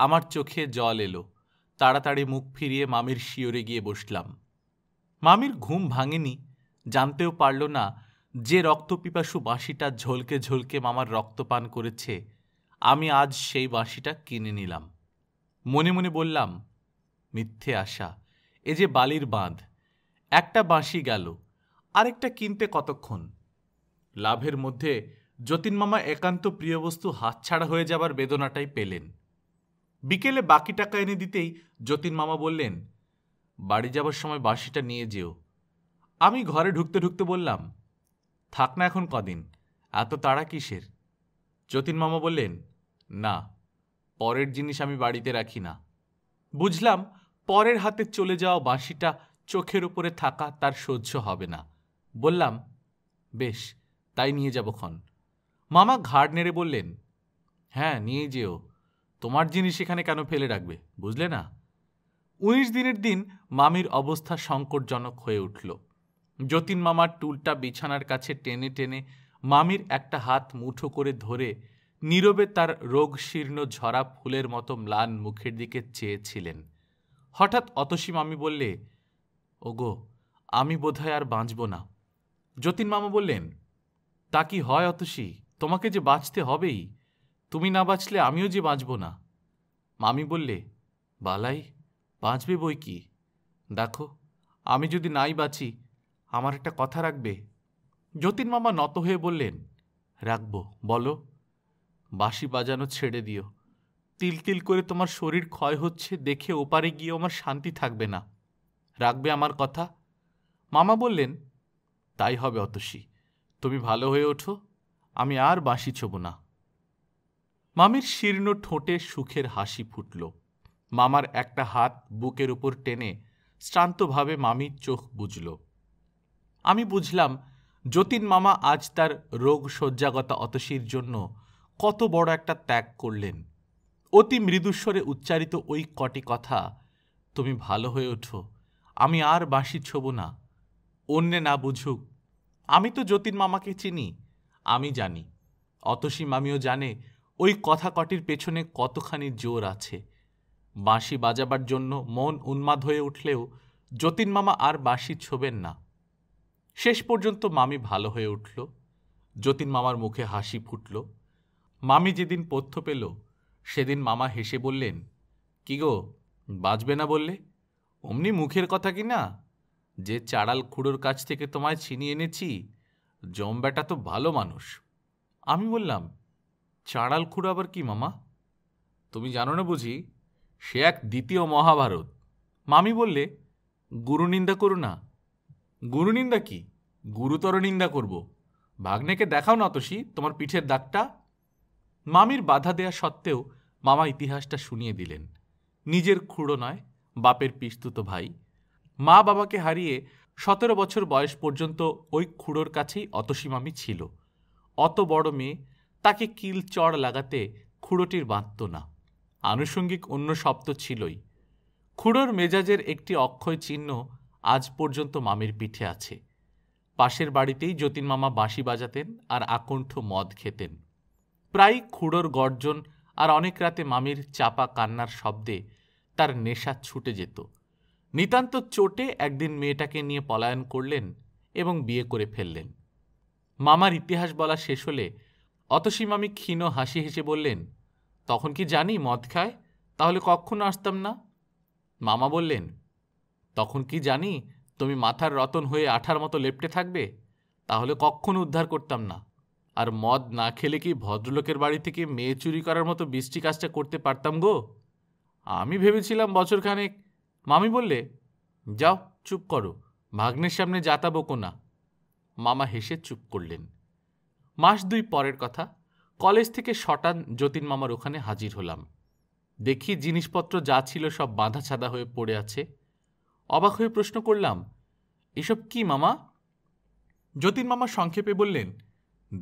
আমার চোখে জল এলো তাড়াতাড়ি মুখ ফিরিয়ে মামির শিওরে গিয়ে বসলাম মামির ঘুম ভাঙেনি জানতেও পারল না যে রক্তপিপাসু বাঁশিটা ঝলকে ঝলকে মামার রক্ত পান করেছে আমি আজ সেই বাঁশিটা কিনে নিলাম মনে মনে বললাম মিথ্যে আশা এ যে বালির বাঁধ একটা বাঁশি গেল আরেকটা কিনতে কতক্ষণ লাভের মধ্যে যতীনমামা একান্ত প্রিয় বস্তু হাতছাড়া হয়ে যাবার বেদনাটাই পেলেন বিকেলে বাকি টাকা এনে দিতেই যতীনমামা বললেন বাড়ি যাবার সময় বাঁশিটা নিয়ে যেও আমি ঘরে ঢুকতে ঢুকতে বললাম থাক না এখন কদিন এত তাড়া কিসের যতীন মামা বললেন না পরের জিনিস আমি বাড়িতে রাখি না বুঝলাম পরের হাতে চলে যাওয়া বাঁশিটা চোখের উপরে থাকা তার সহ্য হবে না বললাম বেশ তাই নিয়ে যাব ক্ষণ মামা ঘাড় নেড়ে বললেন হ্যাঁ নিয়ে যেও তোমার জিনিস এখানে কেন ফেলে রাখবে বুঝলে না উনিশ দিনের দিন মামির অবস্থা সংকটজনক হয়ে উঠল যতীন মামার টুলটা বিছানার কাছে টেনে টেনে মামির একটা হাত মুঠো করে ধরে নীরবে তার রোগশীর্ণ ঝরা ফুলের মতো ম্লান মুখের দিকে চেয়েছিলেন হঠাৎ অতসী মামি বললে ওগো আমি বোধহয় আর বাঁচব না যতীন মামা বললেন তা কি হয় অতসী তোমাকে যে বাঁচতে হবেই তুমি না বাঁচলে আমিও যে বাঁচব না মামি বললে বালাই বাঁচবে বই কি দেখো আমি যদি নাই বাঁচি আমার একটা কথা রাখবে যতীন মামা নত হয়ে বললেন রাখব বলো বাসি বাজানো ছেড়ে দিও তিল তিল করে তোমার শরীর ক্ষয় হচ্ছে দেখে ওপারে গিয়ে আমার শান্তি থাকবে না রাখবে আমার কথা মামা বললেন তাই হবে অতসী তুমি ভালো হয়ে ওঠো আমি আর বাঁশি ছোব না মামির শীর্ণ ঠোঁটে সুখের হাসি ফুটল মামার একটা হাত বুকের উপর টেনে শ্রান্তভাবে মামির চোখ বুঝল আমি বুঝলাম যতীন মামা আজ তার রোগ শয্যাগতা অতসীর জন্য কত বড় একটা ত্যাগ করলেন অতি মৃদুস্বরে উচ্চারিত ওই কটি কথা তুমি ভালো হয়ে ওঠো আমি আর বাঁশি ছোব না অন্যে না বুঝুক আমি তো যতীন মামাকে চিনি আমি জানি অতসী মামিও জানে ওই কথা কটির পেছনে কতখানি জোর আছে বাঁশি বাজাবার জন্য মন উন্মাদ হয়ে উঠলেও যতীন মামা আর বাঁশি ছোবেন না শেষ পর্যন্ত মামি ভালো হয়ে উঠল যতীন মামার মুখে হাসি ফুটল মামি যেদিন পথ্য পেল সেদিন মামা হেসে বললেন কি গো বাঁচবে না বললে অমনি মুখের কথা কি না যে চাড়াল খুঁড়োর কাছ থেকে তোমায় ছিনিয়ে এনেছি জম্ব্যাটা তো ভালো মানুষ আমি বললাম চাড়াল খুঁড়ো আবার কি মামা তুমি জানো না বুঝি সে এক দ্বিতীয় মহাভারত মামি বললে গুরু নিন্দা করু না গুরু নিন্দা কি গুরুতর নিন্দা করব ভাগ্নেকে দেখাও না তোষী তোমার পিঠের দাগটা মামির বাধা দেয়া সত্ত্বেও মামা ইতিহাসটা শুনিয়ে দিলেন নিজের খুঁড়ো নয় বাপের পিস্তুত ভাই মা বাবাকে হারিয়ে সতেরো বছর বয়স পর্যন্ত ওই খুঁড়োর কাছেই অতসী মামি ছিল অত বড় মেয়ে তাকে কিল চড় লাগাতে খুঁড়োটির বাঁধত না আনুষঙ্গিক অন্য শব্দ ছিলই খুঁড়োর মেজাজের একটি অক্ষয় চিহ্ন আজ পর্যন্ত মামির পিঠে আছে পাশের বাড়িতেই যতীন মামা বাঁশি বাজাতেন আর আকণ্ঠ মদ খেতেন প্রায় খুঁড়োর গর্জন আর অনেক রাতে মামির চাপা কান্নার শব্দে তার নেশা ছুটে যেত নিতান্ত চোটে একদিন মেয়েটাকে নিয়ে পলায়ন করলেন এবং বিয়ে করে ফেললেন মামার ইতিহাস বলা শেষ হলে অতসী মামি ক্ষীণ হাসি হেসে বললেন তখন কি জানি মদ খায় তাহলে কক্ষণ আসতাম না মামা বললেন তখন কি জানি তুমি মাথার রতন হয়ে আঠার মতো লেপটে থাকবে তাহলে কখনো উদ্ধার করতাম না আর মদ না খেলে কি ভদ্রলোকের বাড়ি থেকে মেয়ে চুরি করার মতো বৃষ্টি কাজটা করতে পারতাম গো আমি ভেবেছিলাম বছরখানেক মামি বললে যাও চুপ করো ভাগ্নের সামনে যাতাবো না মামা হেসে চুপ করলেন মাস দুই পরের কথা কলেজ থেকে শটান যতীন মামার ওখানে হাজির হলাম দেখি জিনিসপত্র যা ছিল সব বাঁধা ছাদা হয়ে পড়ে আছে অবাক হয়ে প্রশ্ন করলাম এসব কি মামা যতীন মামা সংক্ষেপে বললেন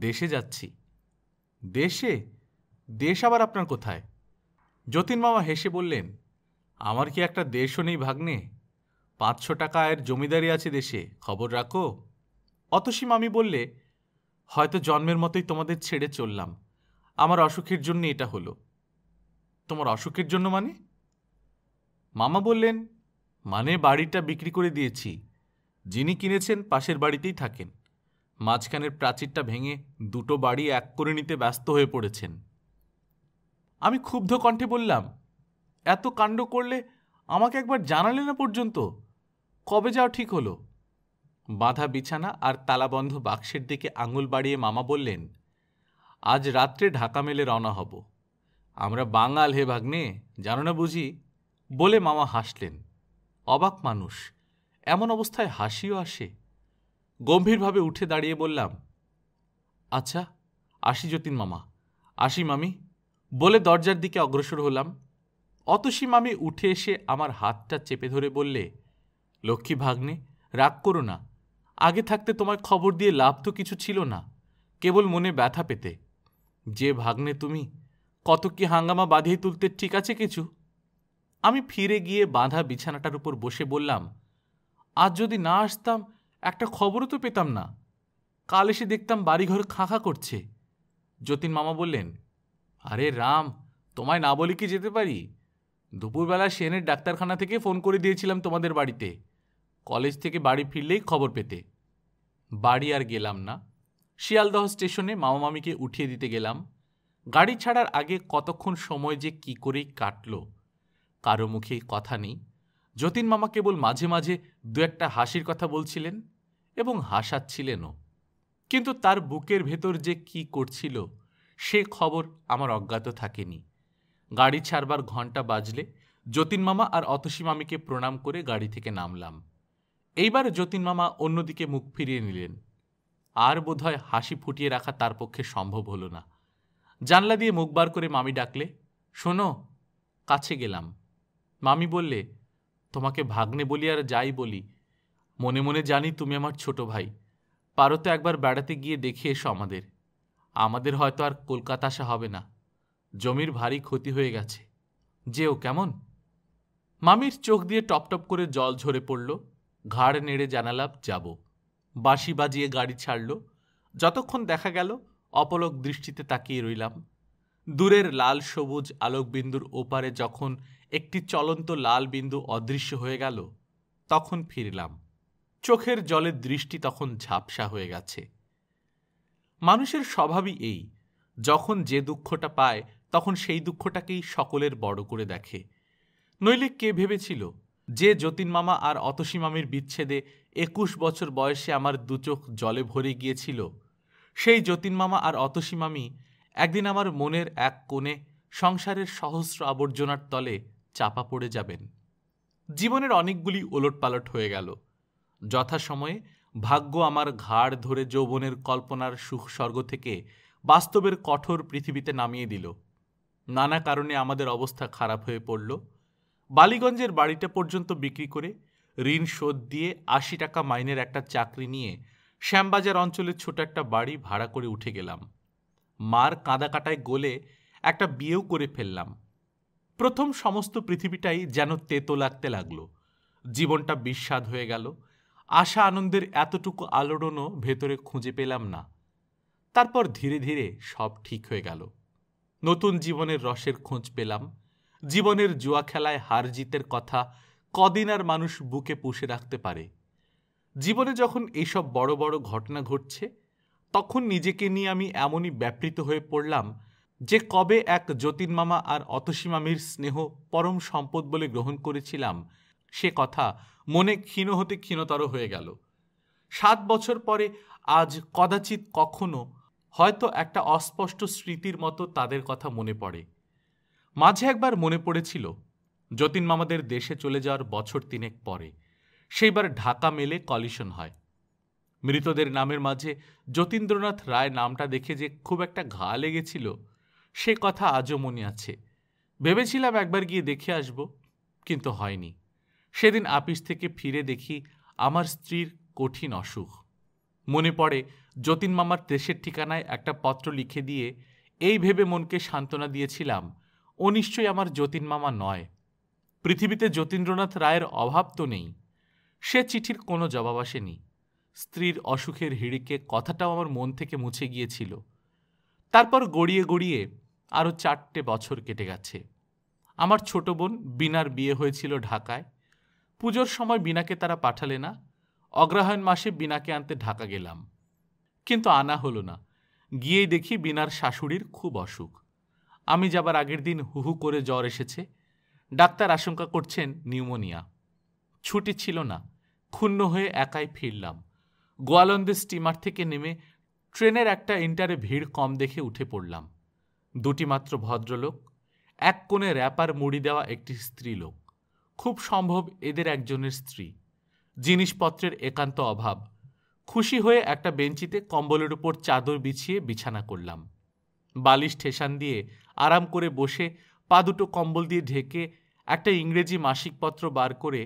দেশে যাচ্ছি দেশে দেশ আবার আপনার কোথায় যতীন মামা হেসে বললেন আমার কি একটা দেশও নেই ভাগ্নে পাঁচশো টাকা আয়ের জমিদারি আছে দেশে খবর রাখো অতসী মামি বললে হয়তো জন্মের মতোই তোমাদের ছেড়ে চললাম আমার অসুখের জন্য এটা হলো তোমার অসুখের জন্য মানে মামা বললেন মানে বাড়িটা বিক্রি করে দিয়েছি যিনি কিনেছেন পাশের বাড়িতেই থাকেন মাঝখানের প্রাচীরটা ভেঙে দুটো বাড়ি এক করে নিতে ব্যস্ত হয়ে পড়েছেন আমি ক্ষুব্ধ কণ্ঠে বললাম এত কাণ্ড করলে আমাকে একবার জানালে না পর্যন্ত কবে যাও ঠিক হলো বাঁধা বিছানা আর তালাবন্ধ বাক্সের দিকে আঙুল বাড়িয়ে মামা বললেন আজ রাত্রে ঢাকা মেলে রওনা হব আমরা বাঙাল হে ভাগ্নে জানো না বুঝি বলে মামা হাসলেন অবাক মানুষ এমন অবস্থায় হাসিও আসে গম্ভীরভাবে উঠে দাঁড়িয়ে বললাম আচ্ছা আসি যতীন মামা আসি মামি বলে দরজার দিকে অগ্রসর হলাম অতসী মামি উঠে এসে আমার হাতটা চেপে ধরে বললে লক্ষ্মী ভাগ্নে রাগ করো না আগে থাকতে তোমায় খবর দিয়ে লাভ তো কিছু ছিল না কেবল মনে ব্যথা পেতে যে ভাগ্নে তুমি কত কি হাঙ্গামা বাঁধিয়ে তুলতে ঠিক আছে কিছু আমি ফিরে গিয়ে বাঁধা বিছানাটার উপর বসে বললাম আজ যদি না আসতাম একটা খবরও তো পেতাম না কাল এসে দেখতাম বাড়িঘর খাঁখা করছে যতীন মামা বললেন আরে রাম তোমায় না বলি কি যেতে পারি দুপুরবেলা সেনের ডাক্তারখানা থেকে ফোন করে দিয়েছিলাম তোমাদের বাড়িতে কলেজ থেকে বাড়ি ফিরলেই খবর পেতে বাড়ি আর গেলাম না শিয়ালদহ স্টেশনে মামা মামিকে উঠিয়ে দিতে গেলাম গাড়ি ছাড়ার আগে কতক্ষণ সময় যে কি করেই কাটলো কারো মুখে কথা নেই যতীন মামা কেবল মাঝে মাঝে দু একটা হাসির কথা বলছিলেন এবং হাসাচ্ছিলেনও কিন্তু তার বুকের ভেতর যে কি করছিল সে খবর আমার অজ্ঞাত থাকেনি গাড়ি ছাড়বার ঘন্টা বাজলে যতীন মামা আর অতসী মামিকে প্রণাম করে গাড়ি থেকে নামলাম এইবার যতীন মামা অন্যদিকে মুখ ফিরিয়ে নিলেন আর বোধহয় হাসি ফুটিয়ে রাখা তার পক্ষে সম্ভব হলো না জানলা দিয়ে মুখ বার করে মামি ডাকলে শোনো কাছে গেলাম মামি বললে তোমাকে ভাগ্নে বলি আর যাই বলি মনে মনে জানি তুমি আমার ছোট ভাই পারো তো একবার বেড়াতে গিয়ে দেখে এসো আমাদের আমাদের হয়তো আর কলকাতা আসা হবে না জমির ভারী ক্ষতি হয়ে গেছে যেও কেমন মামির চোখ দিয়ে টপটপ করে জল ঝরে পড়ল ঘাড় নেড়ে জানালাম যাব বাঁশি বাজিয়ে গাড়ি ছাড়ল যতক্ষণ দেখা গেল অপলক দৃষ্টিতে তাকিয়ে রইলাম দূরের লাল সবুজ আলোকবিন্দুর ওপারে যখন একটি চলন্ত লাল বিন্দু অদৃশ্য হয়ে গেল তখন ফিরলাম চোখের জলের দৃষ্টি তখন ঝাপসা হয়ে গেছে মানুষের স্বভাবই এই যখন যে দুঃখটা পায় তখন সেই দুঃখটাকেই সকলের বড় করে দেখে নইলে কে ভেবেছিল যে যতীন মামা আর অতসী মামির বিচ্ছেদে একুশ বছর বয়সে আমার দুচোখ জলে ভরে গিয়েছিল সেই যতীন মামা আর অতসী মামি একদিন আমার মনের এক কোণে সংসারের সহস্র আবর্জনার তলে চাপা পড়ে যাবেন জীবনের অনেকগুলি ওলটপালট হয়ে গেল যথাসময়ে ভাগ্য আমার ঘাড় ধরে যৌবনের কল্পনার সুখস্বর্গ থেকে বাস্তবের কঠোর পৃথিবীতে নামিয়ে দিল নানা কারণে আমাদের অবস্থা খারাপ হয়ে পড়ল বালিগঞ্জের বাড়িটা পর্যন্ত বিক্রি করে ঋণ শোধ দিয়ে আশি টাকা মাইনের একটা চাকরি নিয়ে শ্যামবাজার অঞ্চলের ছোট একটা বাড়ি ভাড়া করে উঠে গেলাম মার কাঁদাকাটায় গলে একটা বিয়েও করে ফেললাম প্রথম সমস্ত পৃথিবীটাই যেন তেতো লাগতে লাগলো জীবনটা বিস্বাদ হয়ে গেল আশা আনন্দের এতটুকু আলোড়নও ভেতরে খুঁজে পেলাম না তারপর ধীরে ধীরে সব ঠিক হয়ে গেল নতুন জীবনের রসের খোঁজ পেলাম জীবনের জুয়া খেলায় হার জিতের কথা কদিন আর মানুষ বুকে পুষে রাখতে পারে জীবনে যখন এইসব বড় বড় ঘটনা ঘটছে তখন নিজেকে নিয়ে আমি এমনই ব্যাপৃত হয়ে পড়লাম যে কবে এক যতীনমামা আর অতসীমামির স্নেহ পরম সম্পদ বলে গ্রহণ করেছিলাম সে কথা মনে ক্ষীণ হতে ক্ষীণতর হয়ে গেল সাত বছর পরে আজ কদাচিৎ কখনো হয়তো একটা অস্পষ্ট স্মৃতির মতো তাদের কথা মনে পড়ে মাঝে একবার মনে পড়েছিল যতীন মামাদের দেশে চলে যাওয়ার বছর তিনেক পরে সেইবার ঢাকা মেলে কলিশন হয় মৃতদের নামের মাঝে যতীন্দ্রনাথ রায় নামটা দেখে যে খুব একটা ঘা লেগেছিল সে কথা আজও মনে আছে ভেবেছিলাম একবার গিয়ে দেখে আসব কিন্তু হয়নি সেদিন আপিস থেকে ফিরে দেখি আমার স্ত্রীর কঠিন অসুখ মনে পড়ে যতীন মামার দেশের ঠিকানায় একটা পত্র লিখে দিয়ে এই ভেবে মনকে সান্ত্বনা দিয়েছিলাম ও নিশ্চয়ই আমার যতীন মামা নয় পৃথিবীতে যতীন্দ্রনাথ রায়ের অভাব তো নেই সে চিঠির কোনো জবাব আসেনি স্ত্রীর অসুখের হিড়িকে কথাটাও আমার মন থেকে মুছে গিয়েছিল তারপর গড়িয়ে গড়িয়ে আরও চারটে বছর কেটে গেছে আমার ছোট বোন বিনার বিয়ে হয়েছিল ঢাকায় পুজোর সময় বিনাকে তারা পাঠালে না অগ্রহায়ণ মাসে বিনাকে আনতে ঢাকা গেলাম কিন্তু আনা হলো না গিয়েই দেখি বিনার শাশুড়ির খুব অসুখ আমি যাবার আগের দিন হুহু করে জ্বর এসেছে ডাক্তার আশঙ্কা করছেন নিউমোনিয়া ছুটি ছিল না ক্ষুণ্ণ হয়ে একাই ফিরলাম গোয়ালন্দে স্টিমার থেকে নেমে ট্রেনের একটা ইন্টারে ভিড় কম দেখে উঠে পড়লাম দুটি মাত্র ভদ্রলোক এক কোণে র্যাপার মুড়ি দেওয়া একটি স্ত্রীলোক খুব সম্ভব এদের একজনের স্ত্রী জিনিসপত্রের একান্ত অভাব খুশি হয়ে একটা বেঞ্চিতে কম্বলের উপর চাদর বিছিয়ে বিছানা করলাম বালিশ ঠেসান দিয়ে আরাম করে বসে পা দুটো কম্বল দিয়ে ঢেকে একটা ইংরেজি মাসিকপত্র বার করে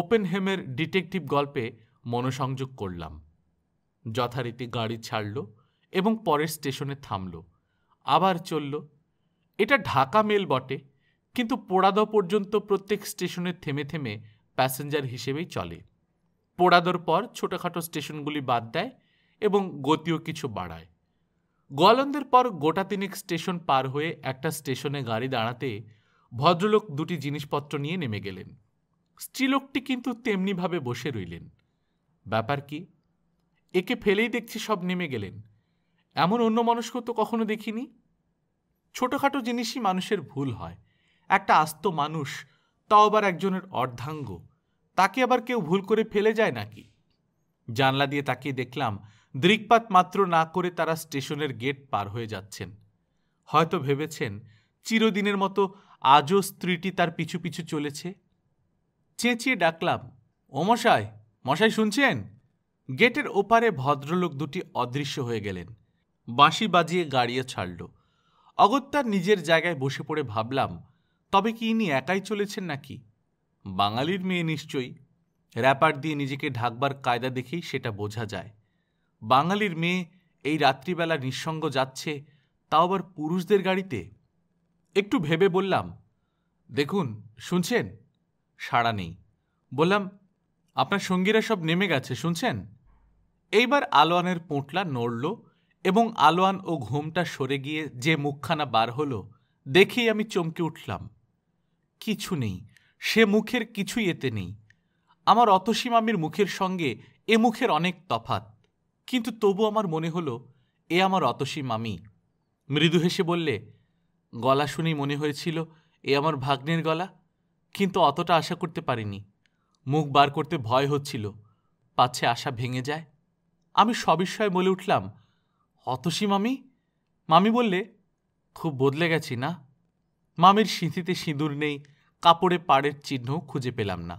ওপেন হেমের ডিটেকটিভ গল্পে মনোসংযোগ করলাম যথারীতি গাড়ি ছাড়ল এবং পরের স্টেশনে থামলো আবার চলল এটা ঢাকা মেল বটে কিন্তু পোড়াদ পর্যন্ত প্রত্যেক স্টেশনে থেমে থেমে প্যাসেঞ্জার হিসেবেই চলে পোড়াদোর পর ছোটোখাটো স্টেশনগুলি বাদ দেয় এবং গতিও কিছু বাড়ায় গোয়ালন্দের পর গোটা তিনেক স্টেশন পার হয়ে একটা স্টেশনে গাড়ি দাঁড়াতে ভদ্রলোক দুটি জিনিসপত্র নিয়ে নেমে গেলেন স্ত্রীলোকটি কিন্তু তেমনিভাবে বসে রইলেন ব্যাপার কি একে ফেলেই দেখছি সব নেমে গেলেন এমন অন্য মানুষকে তো কখনো দেখিনি ছোটোখাটো জিনিসই মানুষের ভুল হয় একটা আস্ত মানুষ তাও আবার একজনের অর্ধাঙ্গ তাকে আবার কেউ ভুল করে ফেলে যায় নাকি জানলা দিয়ে তাকিয়ে দেখলাম দৃকপাত মাত্র না করে তারা স্টেশনের গেট পার হয়ে যাচ্ছেন হয়তো ভেবেছেন চিরদিনের মতো আজও স্ত্রীটি তার পিছু পিছু চলেছে চেঁচিয়ে ডাকলাম ও মশাই মশাই শুনছেন গেটের ওপারে ভদ্রলোক দুটি অদৃশ্য হয়ে গেলেন বাঁশি বাজিয়ে গাড়িয়ে ছাড়ল অগত্যার নিজের জায়গায় বসে পড়ে ভাবলাম তবে কি ইনি একাই চলেছেন নাকি বাঙালির মেয়ে নিশ্চয়ই র্যাপার দিয়ে নিজেকে ঢাকবার কায়দা দেখেই সেটা বোঝা যায় বাঙালির মেয়ে এই রাত্রিবেলা নিঃসঙ্গ যাচ্ছে তাও আবার পুরুষদের গাড়িতে একটু ভেবে বললাম দেখুন শুনছেন সাড়া নেই বললাম আপনার সঙ্গীরা সব নেমে গেছে শুনছেন এইবার আলোয়ানের পোঁটলা নড়ল এবং আলোয়ান ও ঘুমটা সরে গিয়ে যে মুখখানা বার হল দেখেই আমি চমকে উঠলাম কিছু নেই সে মুখের কিছুই এতে নেই আমার আমির মুখের সঙ্গে এ মুখের অনেক তফাত কিন্তু তবু আমার মনে হলো এ আমার আমি মৃদু হেসে বললে গলা শুনেই মনে হয়েছিল এ আমার ভাগ্নের গলা কিন্তু অতটা আশা করতে পারিনি মুখ বার করতে ভয় হচ্ছিল পাছে আশা ভেঙে যায় আমি সবিস্ময়ে বলে উঠলাম অতসী মামি মামি বললে খুব বদলে গেছি না মামির সিঁথিতে সিঁদুর নেই কাপড়ে পাড়ের চিহ্ন খুঁজে পেলাম না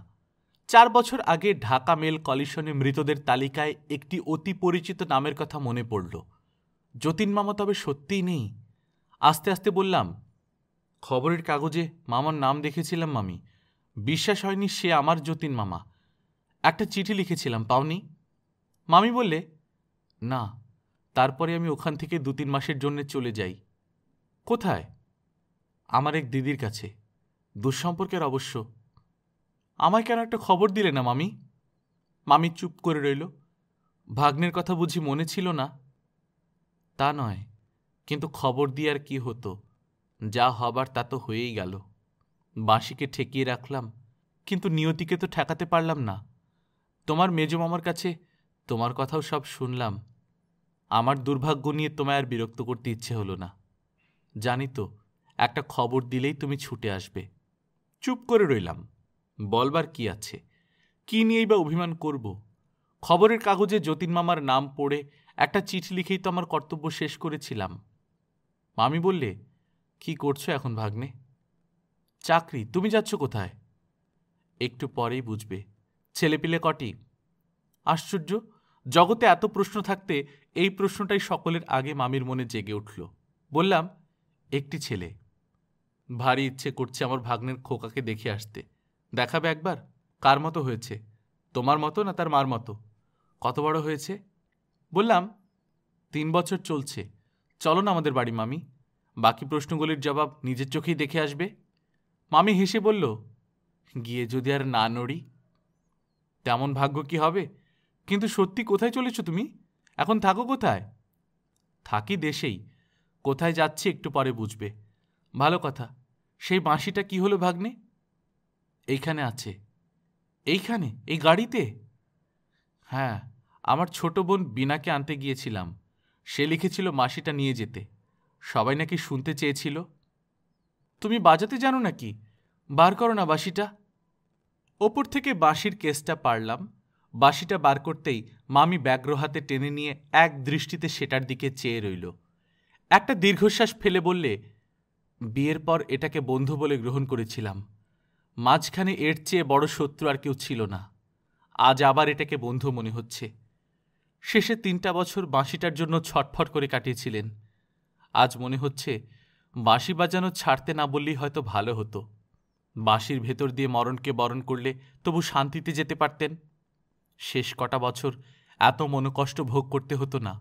চার বছর আগে ঢাকা মেল কলিশনে মৃতদের তালিকায় একটি অতি পরিচিত নামের কথা মনে পড়ল যতীন মামা তবে সত্যিই নেই আস্তে আস্তে বললাম খবরের কাগজে মামার নাম দেখেছিলাম মামি বিশ্বাস হয়নি সে আমার যতীন মামা একটা চিঠি লিখেছিলাম পাওনি মামি বললে না তারপরে আমি ওখান থেকে দু তিন মাসের জন্য চলে যাই কোথায় আমার এক দিদির কাছে দুঃসম্পর্কের অবশ্য আমায় কেন একটা খবর দিলে না মামি মামি চুপ করে রইল ভাগ্নের কথা বুঝি মনে ছিল না তা নয় কিন্তু খবর দিয়ে আর কি হতো যা হবার তা তো হয়েই গেল বাঁশিকে ঠেকিয়ে রাখলাম কিন্তু নিয়তিকে তো ঠেকাতে পারলাম না তোমার মেজমামার কাছে তোমার কথাও সব শুনলাম আমার দুর্ভাগ্য নিয়ে তোমায় আর বিরক্ত করতে ইচ্ছে হলো না জানি তো একটা খবর দিলেই তুমি ছুটে আসবে চুপ করে রইলাম বলবার কি আছে কি নিয়েই বা অভিমান করব খবরের কাগজে যতীন মামার নাম পড়ে একটা চিঠি লিখেই তো আমার কর্তব্য শেষ করেছিলাম মামি বললে কি করছো এখন ভাগ্নে চাকরি তুমি যাচ্ছ কোথায় একটু পরেই বুঝবে ছেলেপিলে কটি আশ্চর্য জগতে এত প্রশ্ন থাকতে এই প্রশ্নটাই সকলের আগে মামির মনে জেগে উঠল বললাম একটি ছেলে ভারী ইচ্ছে করছে আমার ভাগ্নের খোকাকে দেখে আসতে দেখাবে একবার কার মতো হয়েছে তোমার মতো না তার মার মতো কত বড় হয়েছে বললাম তিন বছর চলছে চলো না আমাদের বাড়ি মামি বাকি প্রশ্নগুলির জবাব নিজের চোখেই দেখে আসবে মামি হেসে বলল গিয়ে যদি আর না নড়ি তেমন ভাগ্য কি হবে কিন্তু সত্যি কোথায় চলেছ তুমি এখন থাকো কোথায় থাকি দেশেই কোথায় যাচ্ছি একটু পরে বুঝবে ভালো কথা সেই বাঁশিটা কি হলো ভাগ্নে এইখানে আছে এইখানে এই গাড়িতে হ্যাঁ আমার ছোট বোন বিনাকে আনতে গিয়েছিলাম সে লিখেছিল মাসিটা নিয়ে যেতে সবাই নাকি শুনতে চেয়েছিল তুমি বাজাতে জানো নাকি বার করো না বাঁশিটা ওপর থেকে বাঁশির কেসটা পারলাম বাঁশিটা বার করতেই মামি ব্যাগ্র হাতে টেনে নিয়ে এক দৃষ্টিতে সেটার দিকে চেয়ে রইল একটা দীর্ঘশ্বাস ফেলে বললে বিয়ের পর এটাকে বন্ধু বলে গ্রহণ করেছিলাম মাঝখানে এর চেয়ে বড় শত্রু আর কেউ ছিল না আজ আবার এটাকে বন্ধু মনে হচ্ছে শেষে তিনটা বছর বাঁশিটার জন্য ছটফট করে কাটিয়েছিলেন আজ মনে হচ্ছে বাঁশি বাজানো ছাড়তে না বললেই হয়তো ভালো হতো বাঁশির ভেতর দিয়ে মরণকে বরণ করলে তবু শান্তিতে যেতে পারতেন শেষ কটা বছর এত মনোকষ্ট ভোগ করতে হতো না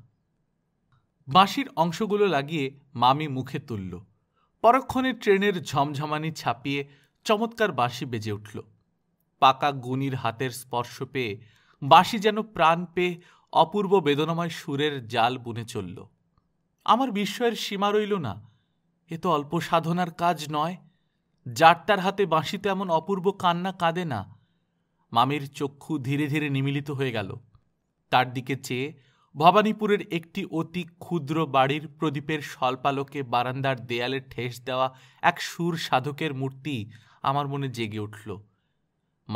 বাঁশির অংশগুলো লাগিয়ে মামি মুখে তুলল পরক্ষণে ট্রেনের ঝমঝমানি ছাপিয়ে চমৎকার বাঁশি বেজে উঠল পাকা গুনির হাতের স্পর্শ পেয়ে বাঁশি যেন প্রাণ পেয়ে অপূর্ব বেদনাময় সুরের জাল বুনে চলল আমার বিস্ময়ের সীমা রইল না এ তো অল্প সাধনার কাজ নয় যার হাতে বাঁশিতে এমন অপূর্ব কান্না কাঁদে না মামির চক্ষু ধীরে ধীরে নিমিলিত হয়ে গেল তার দিকে চেয়ে ভবানীপুরের একটি অতি ক্ষুদ্র বাড়ির প্রদীপের স্বল্পালোকে বারান্দার দেয়ালে ঠেস দেওয়া এক সুর সাধকের মূর্তি আমার মনে জেগে উঠল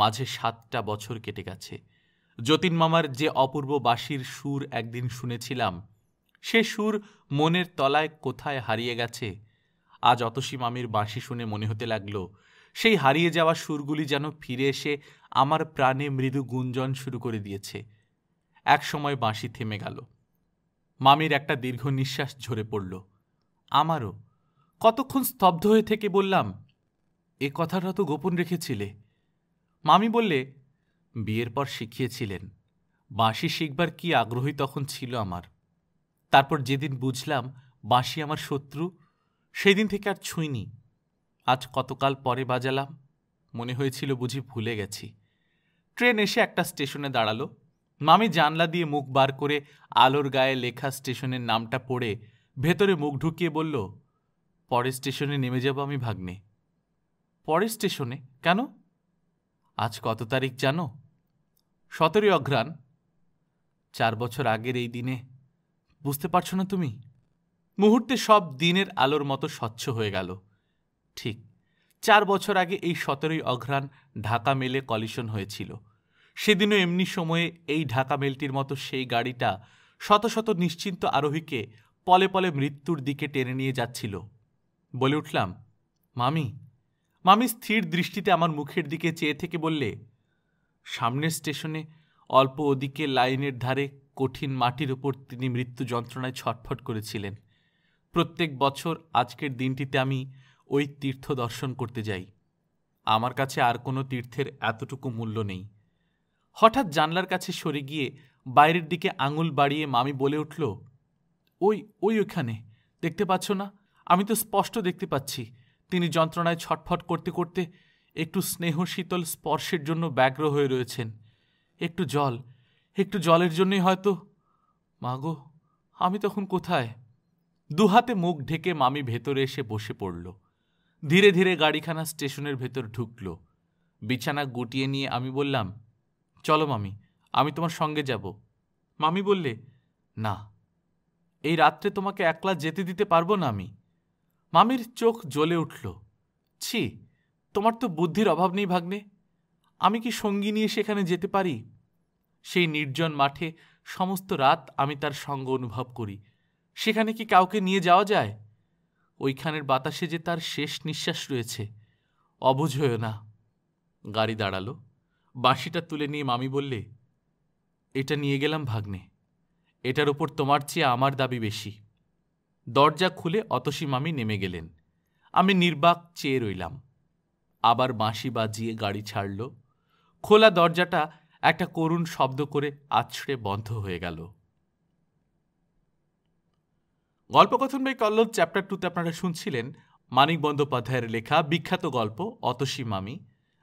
মাঝে সাতটা বছর কেটে গেছে যতীন মামার যে অপূর্ব বাঁশির সুর একদিন শুনেছিলাম সে সুর মনের তলায় কোথায় হারিয়ে গেছে আজ অতসী মামির বাঁশি শুনে মনে হতে লাগল সেই হারিয়ে যাওয়া সুরগুলি যেন ফিরে এসে আমার প্রাণে মৃদু গুঞ্জন শুরু করে দিয়েছে একসময় বাঁশি থেমে গেল মামির একটা দীর্ঘ নিঃশ্বাস ঝরে পড়ল আমারও কতক্ষণ স্তব্ধ হয়ে থেকে বললাম এ কথাটা তো গোপন রেখেছিলে মামি বললে বিয়ের পর শিখিয়েছিলেন বাঁশি শিখবার কি আগ্রহী তখন ছিল আমার তারপর যেদিন বুঝলাম বাঁশি আমার শত্রু সেদিন থেকে আর ছুঁইনি আজ কতকাল পরে বাজালাম মনে হয়েছিল বুঝি ভুলে গেছি ট্রেন এসে একটা স্টেশনে দাঁড়ালো মামি জানলা দিয়ে মুখ বার করে আলোর গায়ে লেখা স্টেশনের নামটা পড়ে ভেতরে মুখ ঢুকিয়ে বলল পরের স্টেশনে নেমে যাব আমি ভাগ্নে পরের স্টেশনে কেন আজ কত তারিখ জানো সতেরোই অঘ্রাণ চার বছর আগের এই দিনে বুঝতে পারছো না তুমি মুহূর্তে সব দিনের আলোর মতো স্বচ্ছ হয়ে গেল ঠিক চার বছর আগে এই সতেরোই অঘ্রাণ ঢাকা মেলে কলিশন হয়েছিল সেদিনও এমনি সময়ে এই ঢাকা মেলটির মতো সেই গাড়িটা শত শত নিশ্চিন্ত আরোহীকে পলে পলে মৃত্যুর দিকে টেনে নিয়ে যাচ্ছিল বলে উঠলাম মামি মামি স্থির দৃষ্টিতে আমার মুখের দিকে চেয়ে থেকে বললে সামনের স্টেশনে অল্প ওদিকে লাইনের ধারে কঠিন মাটির ওপর তিনি মৃত্যু যন্ত্রণায় ছটফট করেছিলেন প্রত্যেক বছর আজকের দিনটিতে আমি ওই তীর্থ দর্শন করতে যাই আমার কাছে আর কোনো তীর্থের এতটুকু মূল্য নেই হঠাৎ জানলার কাছে সরে গিয়ে বাইরের দিকে আঙুল বাড়িয়ে মামি বলে উঠল ওই ওই ওখানে দেখতে পাচ্ছ না আমি তো স্পষ্ট দেখতে পাচ্ছি তিনি যন্ত্রণায় ছটফট করতে করতে একটু স্নেহ শীতল স্পর্শের জন্য ব্যগ্র হয়ে রয়েছেন একটু জল একটু জলের জন্যই হয়তো মাগো আমি তখন কোথায় দুহাতে মুখ ঢেকে মামি ভেতরে এসে বসে পড়ল ধীরে ধীরে গাড়িখানা স্টেশনের ভেতর ঢুকল বিছানা গুটিয়ে নিয়ে আমি বললাম চলো মামি আমি তোমার সঙ্গে যাব মামি বললে না এই রাত্রে তোমাকে একলা যেতে দিতে পারবো না আমি মামির চোখ জ্বলে উঠল ছি তোমার তো বুদ্ধির অভাব নেই ভাগ্নে আমি কি সঙ্গী নিয়ে সেখানে যেতে পারি সেই নির্জন মাঠে সমস্ত রাত আমি তার সঙ্গ অনুভব করি সেখানে কি কাউকে নিয়ে যাওয়া যায় ওইখানের বাতাসে যে তার শেষ নিঃশ্বাস রয়েছে অবুঝ না গাড়ি দাঁড়ালো বাঁশিটা তুলে নিয়ে মামি বললে এটা নিয়ে গেলাম ভাগ্নে এটার ওপর তোমার চেয়ে আমার দাবি বেশি দরজা খুলে অতসী মামি নেমে গেলেন আমি নির্বাক চেয়ে রইলাম আবার বাঁশি বাজিয়ে গাড়ি ছাড়ল খোলা দরজাটা একটা করুণ শব্দ করে আছড়ে বন্ধ হয়ে গেল গল্পকথন বাই কল্লোল চ্যাপ্টার টুতে আপনারা শুনছিলেন মানিক বন্দ্যোপাধ্যায়ের লেখা বিখ্যাত গল্প অতসী মামি